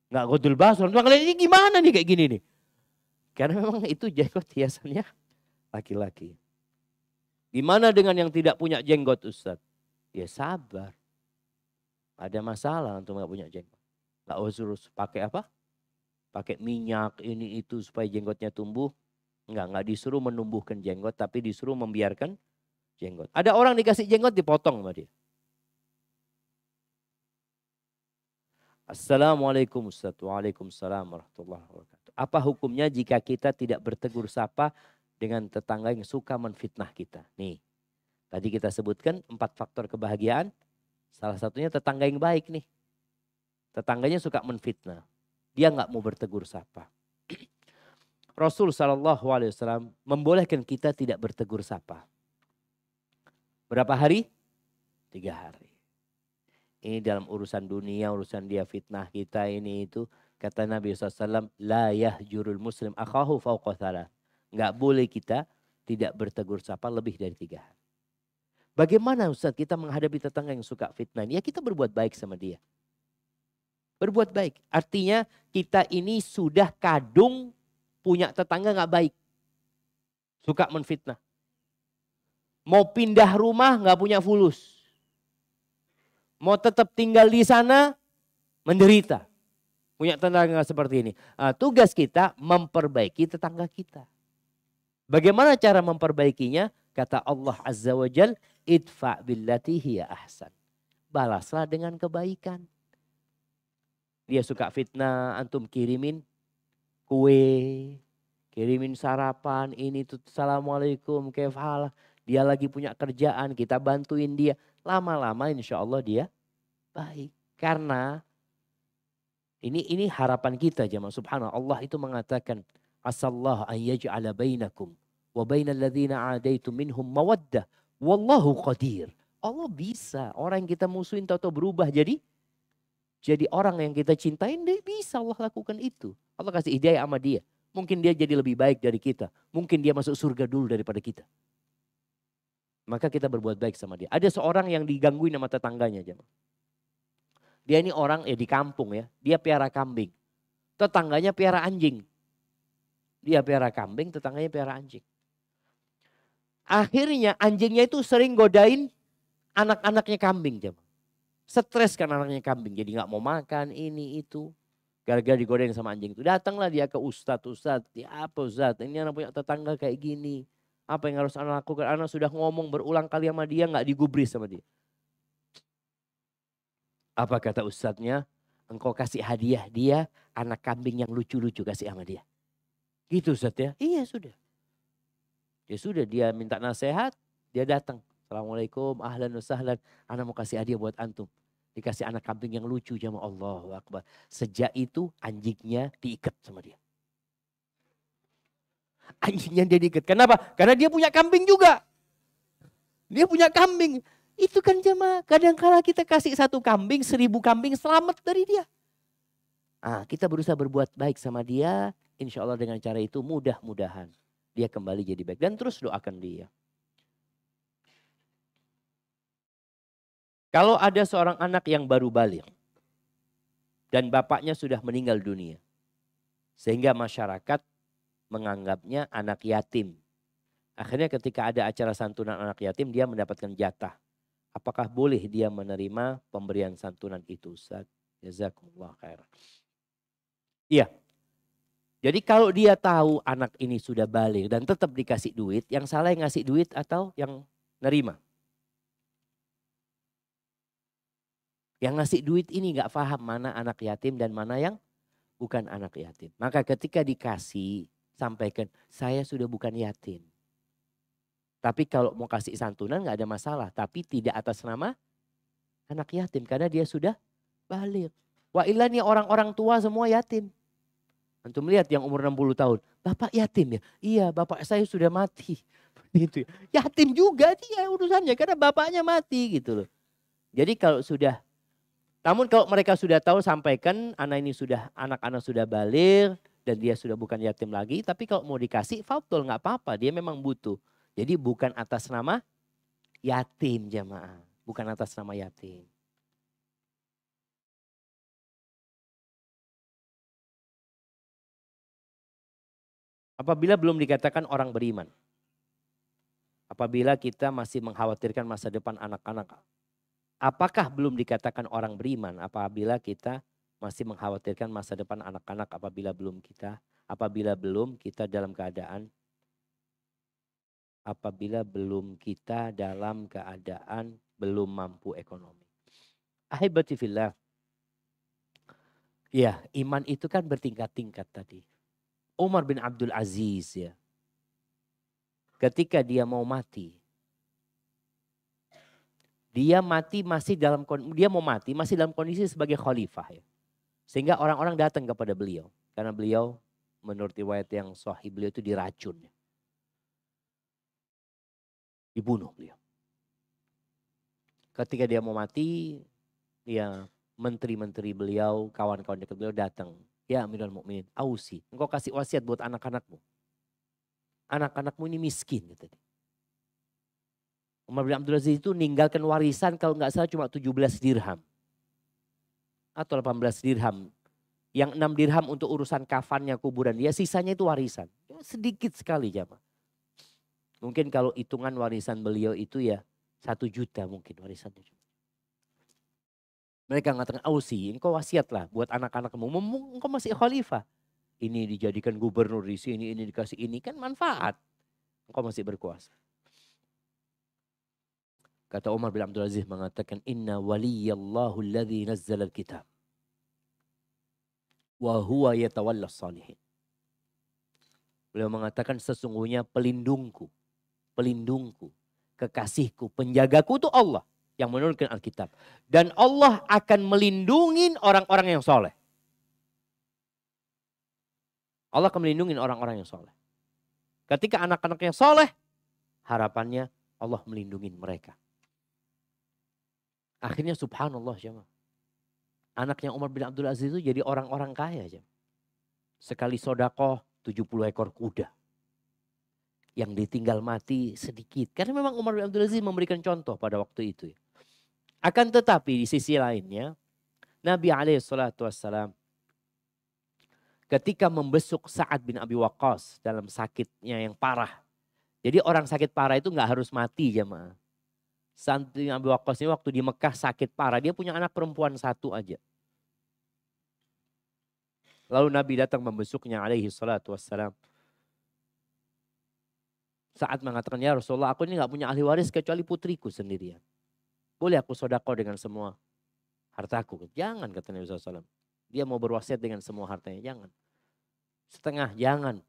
nggak godul bahas orang tua kalian ini gimana nih kayak gini nih karena memang itu jenggot hiasannya laki-laki gimana dengan yang tidak punya jenggot Ustaz ya sabar ada masalah untuk nggak punya jenggot nggak harus pakai apa pakai minyak ini itu supaya jenggotnya tumbuh Enggak, enggak disuruh menumbuhkan jenggot tapi disuruh membiarkan jenggot. Ada orang dikasih jenggot dipotong sama dia. Assalamualaikum Ustaz. Waalaikumsalam warahmatullahi wabarakatuh. Apa hukumnya jika kita tidak bertegur sapa dengan tetangga yang suka menfitnah kita? Nih, tadi kita sebutkan empat faktor kebahagiaan. Salah satunya tetangga yang baik nih. Tetangganya suka menfitnah. Dia nggak mau bertegur sapa. Rasul Shallallahu Alaihi Wasallam membolehkan kita tidak bertegur sapa. Berapa hari? Tiga hari. Ini dalam urusan dunia, urusan dia fitnah kita ini itu. Kata Nabi SAW, La yahjurul muslim akhahu fauqathalah. Nggak boleh kita tidak bertegur sapa lebih dari tiga hari. Bagaimana Ustaz kita menghadapi tetangga yang suka fitnah? ini Ya kita berbuat baik sama dia. Berbuat baik. Artinya kita ini sudah kadung punya tetangga nggak baik. Suka menfitnah. Mau pindah rumah nggak punya fulus mau tetap tinggal di sana, menderita. Punya tetangga seperti ini. Nah, tugas kita memperbaiki tetangga kita. Bagaimana cara memperbaikinya? Kata Allah Azza wa Jal, idfa billati ahsan. Balaslah dengan kebaikan. Dia suka fitnah, antum kirimin kue, kirimin sarapan, ini tuh assalamualaikum, kefal. Dia lagi punya kerjaan, kita bantuin dia lama-lama insya Allah dia baik. Karena ini ini harapan kita jemaah subhanallah. Allah itu mengatakan asallahu an yaj'ala bainakum wa bainal ladzina adaitum minhum mawaddah wallahu qadir. Allah bisa orang yang kita musuhin tahu berubah jadi jadi orang yang kita cintain dia bisa Allah lakukan itu. Allah kasih hidayah sama dia. Mungkin dia jadi lebih baik dari kita. Mungkin dia masuk surga dulu daripada kita maka kita berbuat baik sama dia. Ada seorang yang digangguin sama tetangganya. jam Dia ini orang ya di kampung ya, dia piara kambing. Tetangganya piara anjing. Dia piara kambing, tetangganya piara anjing. Akhirnya anjingnya itu sering godain anak-anaknya kambing. jam Stres kan anaknya kambing, jadi gak mau makan ini itu. Gara-gara digodain sama anjing itu. Datanglah dia ke ustadz, ustadz, ya apa ustadz, ini anak punya tetangga kayak gini apa yang harus anak lakukan? Anak sudah ngomong berulang kali sama dia, nggak digubris sama dia. Apa kata ustadznya? Engkau kasih hadiah dia, anak kambing yang lucu-lucu kasih sama dia. Gitu ustadz ya? Iya sudah. Ya sudah dia minta nasihat, dia datang. Assalamualaikum, ahlan wa sahlan. Anak mau kasih hadiah buat antum. Dikasih anak kambing yang lucu sama Allah Akbar. Sejak itu anjingnya diikat sama dia. Anjingnya dia diikat. Kenapa? Karena dia punya kambing juga. Dia punya kambing. Itu kan jemaah. Kadangkala kita kasih satu kambing, seribu kambing selamat dari dia. Ah, kita berusaha berbuat baik sama dia. Insya Allah dengan cara itu mudah-mudahan dia kembali jadi baik. Dan terus doakan dia. Kalau ada seorang anak yang baru balik dan bapaknya sudah meninggal dunia. Sehingga masyarakat menganggapnya anak yatim. Akhirnya ketika ada acara santunan anak yatim dia mendapatkan jatah. Apakah boleh dia menerima pemberian santunan itu? Ustaz? Jazakumullah khair. Iya. Jadi kalau dia tahu anak ini sudah balik dan tetap dikasih duit, yang salah yang ngasih duit atau yang nerima? Yang ngasih duit ini nggak paham mana anak yatim dan mana yang bukan anak yatim. Maka ketika dikasih sampaikan, saya sudah bukan yatim. Tapi kalau mau kasih santunan nggak ada masalah. Tapi tidak atas nama anak yatim karena dia sudah balik. Wa ilah nih orang-orang tua semua yatim. Antum lihat yang umur 60 tahun, bapak yatim ya? Iya, bapak saya sudah mati. Gitu. Yatim juga dia urusannya karena bapaknya mati gitu loh. Jadi kalau sudah namun kalau mereka sudah tahu sampaikan anak ini sudah anak-anak sudah balik, dan dia sudah bukan yatim lagi, tapi kalau mau dikasih faktul nggak apa-apa, dia memang butuh. Jadi bukan atas nama yatim jamaah, bukan atas nama yatim. Apabila belum dikatakan orang beriman. Apabila kita masih mengkhawatirkan masa depan anak-anak. Apakah belum dikatakan orang beriman apabila kita masih mengkhawatirkan masa depan anak-anak apabila belum kita apabila belum kita dalam keadaan apabila belum kita dalam keadaan belum mampu ekonomi. Ahibati fillah. Ya, iman itu kan bertingkat-tingkat tadi. Umar bin Abdul Aziz ya. Ketika dia mau mati, dia mati masih dalam dia mau mati masih dalam kondisi sebagai khalifah ya. Sehingga orang-orang datang kepada beliau. Karena beliau menurut riwayat yang sahih beliau itu diracun. Dibunuh beliau. Ketika dia mau mati, ya menteri-menteri beliau, kawan-kawan dekat beliau datang. Ya Amirul Mukminin, ausi, engkau kasih wasiat buat anak-anakmu. Anak-anakmu ini miskin gitu tadi Umar bin Abdul Aziz itu ninggalkan warisan kalau nggak salah cuma 17 dirham atau 18 dirham. Yang 6 dirham untuk urusan kafannya, kuburan dia, ya, sisanya itu warisan. Ya, sedikit sekali jamaah. Mungkin kalau hitungan warisan beliau itu ya satu juta mungkin warisan itu. Mereka mengatakan, Ausi, engkau wasiatlah buat anak-anakmu. Engkau masih khalifah. Ini dijadikan gubernur di sini, ini dikasih ini. Kan manfaat. Engkau masih berkuasa. Kata Umar bin Abdul Aziz mengatakan inna waliyallahu alladhi nazzala alkitab kitab wa huwa yatawalla salihin. Beliau mengatakan sesungguhnya pelindungku, pelindungku, kekasihku, penjagaku itu Allah yang menurunkan Alkitab. Dan Allah akan melindungi orang-orang yang soleh. Allah akan melindungi orang-orang yang soleh. Ketika anak-anaknya soleh, harapannya Allah melindungi mereka. Akhirnya subhanallah jemaah. Anaknya Umar bin Abdul Aziz itu jadi orang-orang kaya aja. Sekali sodakoh 70 ekor kuda. Yang ditinggal mati sedikit. Karena memang Umar bin Abdul Aziz memberikan contoh pada waktu itu. Ya. Akan tetapi di sisi lainnya, Nabi Alaihissalam ketika membesuk Sa'ad bin Abi Waqqas dalam sakitnya yang parah. Jadi orang sakit parah itu nggak harus mati jemaah. Sa'ad Abu Waqqas ini waktu di Mekah sakit parah. Dia punya anak perempuan satu aja. Lalu Nabi datang membesuknya alaihi salatu wassalam. Saat mengatakan, ya Rasulullah aku ini gak punya ahli waris kecuali putriku sendirian. Boleh aku sodako dengan semua hartaku? Jangan kata Nabi SAW. Dia mau berwasiat dengan semua hartanya, jangan. Setengah, jangan.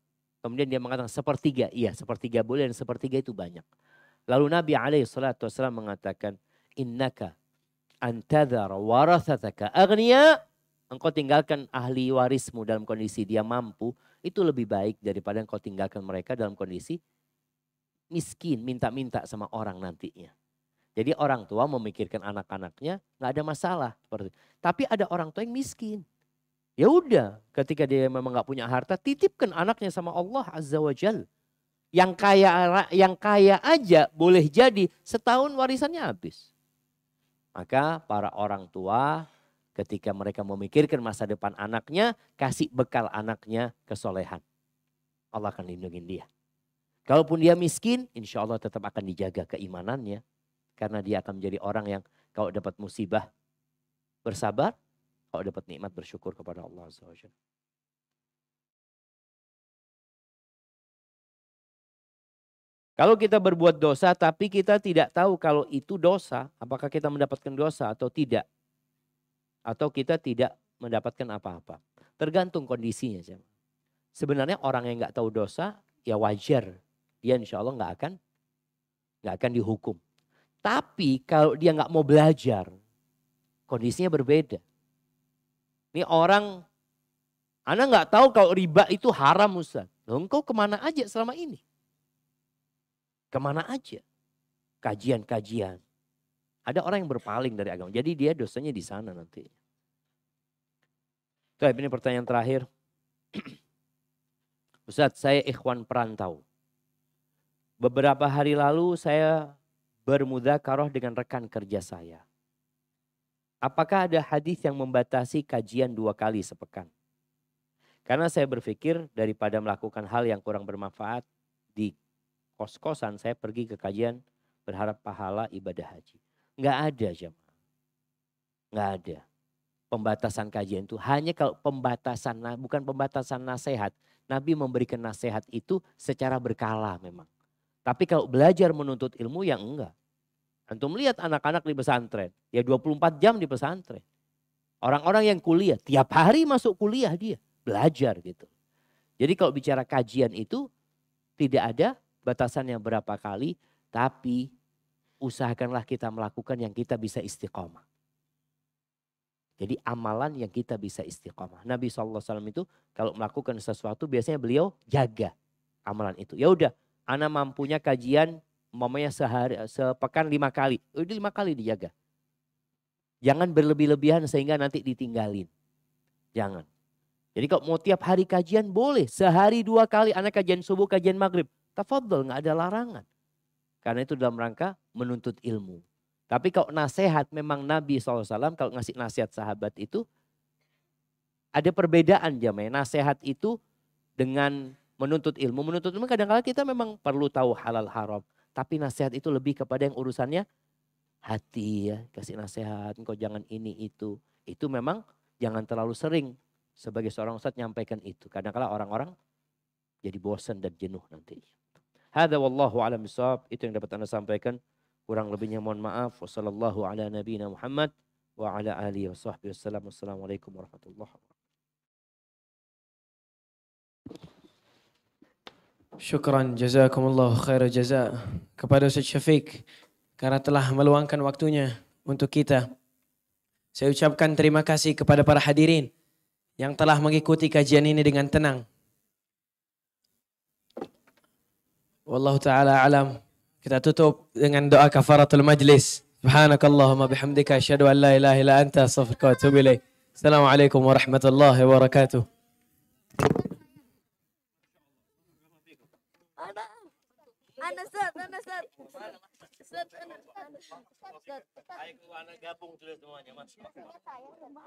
Kemudian dia mengatakan sepertiga, iya sepertiga boleh dan sepertiga itu banyak. Lalu Nabi alaihi salatu wasallam mengatakan, "Innaka antadhar warathataka agniya." Engkau tinggalkan ahli warismu dalam kondisi dia mampu, itu lebih baik daripada engkau tinggalkan mereka dalam kondisi miskin, minta-minta sama orang nantinya. Jadi orang tua memikirkan anak-anaknya nggak ada masalah seperti. Tapi ada orang tua yang miskin. Ya udah, ketika dia memang nggak punya harta, titipkan anaknya sama Allah Azza wa Jalla yang kaya yang kaya aja boleh jadi setahun warisannya habis. Maka para orang tua ketika mereka memikirkan masa depan anaknya, kasih bekal anaknya kesolehan. Allah akan lindungi dia. Kalaupun dia miskin, insya Allah tetap akan dijaga keimanannya. Karena dia akan menjadi orang yang kalau dapat musibah bersabar, kalau dapat nikmat bersyukur kepada Allah SWT. Kalau kita berbuat dosa tapi kita tidak tahu kalau itu dosa, apakah kita mendapatkan dosa atau tidak? Atau kita tidak mendapatkan apa-apa. Tergantung kondisinya. Sebenarnya orang yang nggak tahu dosa ya wajar. Dia insya Allah nggak akan nggak akan dihukum. Tapi kalau dia nggak mau belajar, kondisinya berbeda. Ini orang, anak nggak tahu kalau riba itu haram Ustaz. Loh, engkau kemana aja selama ini? Kemana aja? Kajian-kajian. Ada orang yang berpaling dari agama. Jadi dia dosanya di sana nanti. Tuh, ini pertanyaan terakhir. Ustaz, saya ikhwan perantau. Beberapa hari lalu saya bermuda karoh dengan rekan kerja saya. Apakah ada hadis yang membatasi kajian dua kali sepekan? Karena saya berpikir daripada melakukan hal yang kurang bermanfaat di kos-kosan, saya pergi ke kajian berharap pahala ibadah haji. Nggak ada jemaah. Nggak ada. Pembatasan kajian itu hanya kalau pembatasan, bukan pembatasan nasihat. Nabi memberikan nasihat itu secara berkala memang. Tapi kalau belajar menuntut ilmu yang enggak. Antum lihat anak-anak di pesantren. Ya 24 jam di pesantren. Orang-orang yang kuliah, tiap hari masuk kuliah dia. Belajar gitu. Jadi kalau bicara kajian itu tidak ada batasan yang berapa kali, tapi usahakanlah kita melakukan yang kita bisa istiqomah. Jadi amalan yang kita bisa istiqomah. Nabi SAW itu kalau melakukan sesuatu biasanya beliau jaga amalan itu. Ya udah, ana mampunya kajian mamanya sehari sepekan lima kali. Ya udah lima kali dijaga. Jangan berlebih-lebihan sehingga nanti ditinggalin. Jangan. Jadi kalau mau tiap hari kajian boleh. Sehari dua kali anak kajian subuh, kajian maghrib. Tafadhol, nggak ada larangan. Karena itu dalam rangka menuntut ilmu. Tapi kalau nasihat memang Nabi SAW kalau ngasih nasihat sahabat itu ada perbedaan jamai. Nasihat itu dengan menuntut ilmu. Menuntut ilmu kadang-kala -kadang kita memang perlu tahu halal haram. Tapi nasihat itu lebih kepada yang urusannya hati ya. Kasih nasihat, engkau jangan ini itu. Itu memang jangan terlalu sering sebagai seorang ustadz nyampaikan itu. kadang kadang orang-orang jadi bosan dan jenuh nantinya. Hada wallahu alam bisawab. Itu yang dapat Anda sampaikan. Kurang lebihnya mohon maaf. Wassalamualaikum ala nabina Muhammad wa ala alihi wa sahbihi wassalam. Wassalamualaikum warahmatullahi wabarakatuh. Syukran jazakumullah khair jaza kepada Ustaz Syafiq karena telah meluangkan waktunya untuk kita. Saya ucapkan terima kasih kepada para hadirin yang telah mengikuti kajian ini dengan tenang. Wallahu taala alam. Kita tutup dengan doa kafaratul majlis. Subhanakallahumma bihamdika asyhadu an la ilaha illa anta astaghfiruka wa atubu ilaik. Assalamualaikum warahmatullahi wabarakatuh. Ana Ana Ustaz, Ana Ustaz. Ustaz Ana. Ayo ana gabung dulu semuanya, Mas. Masyaallah.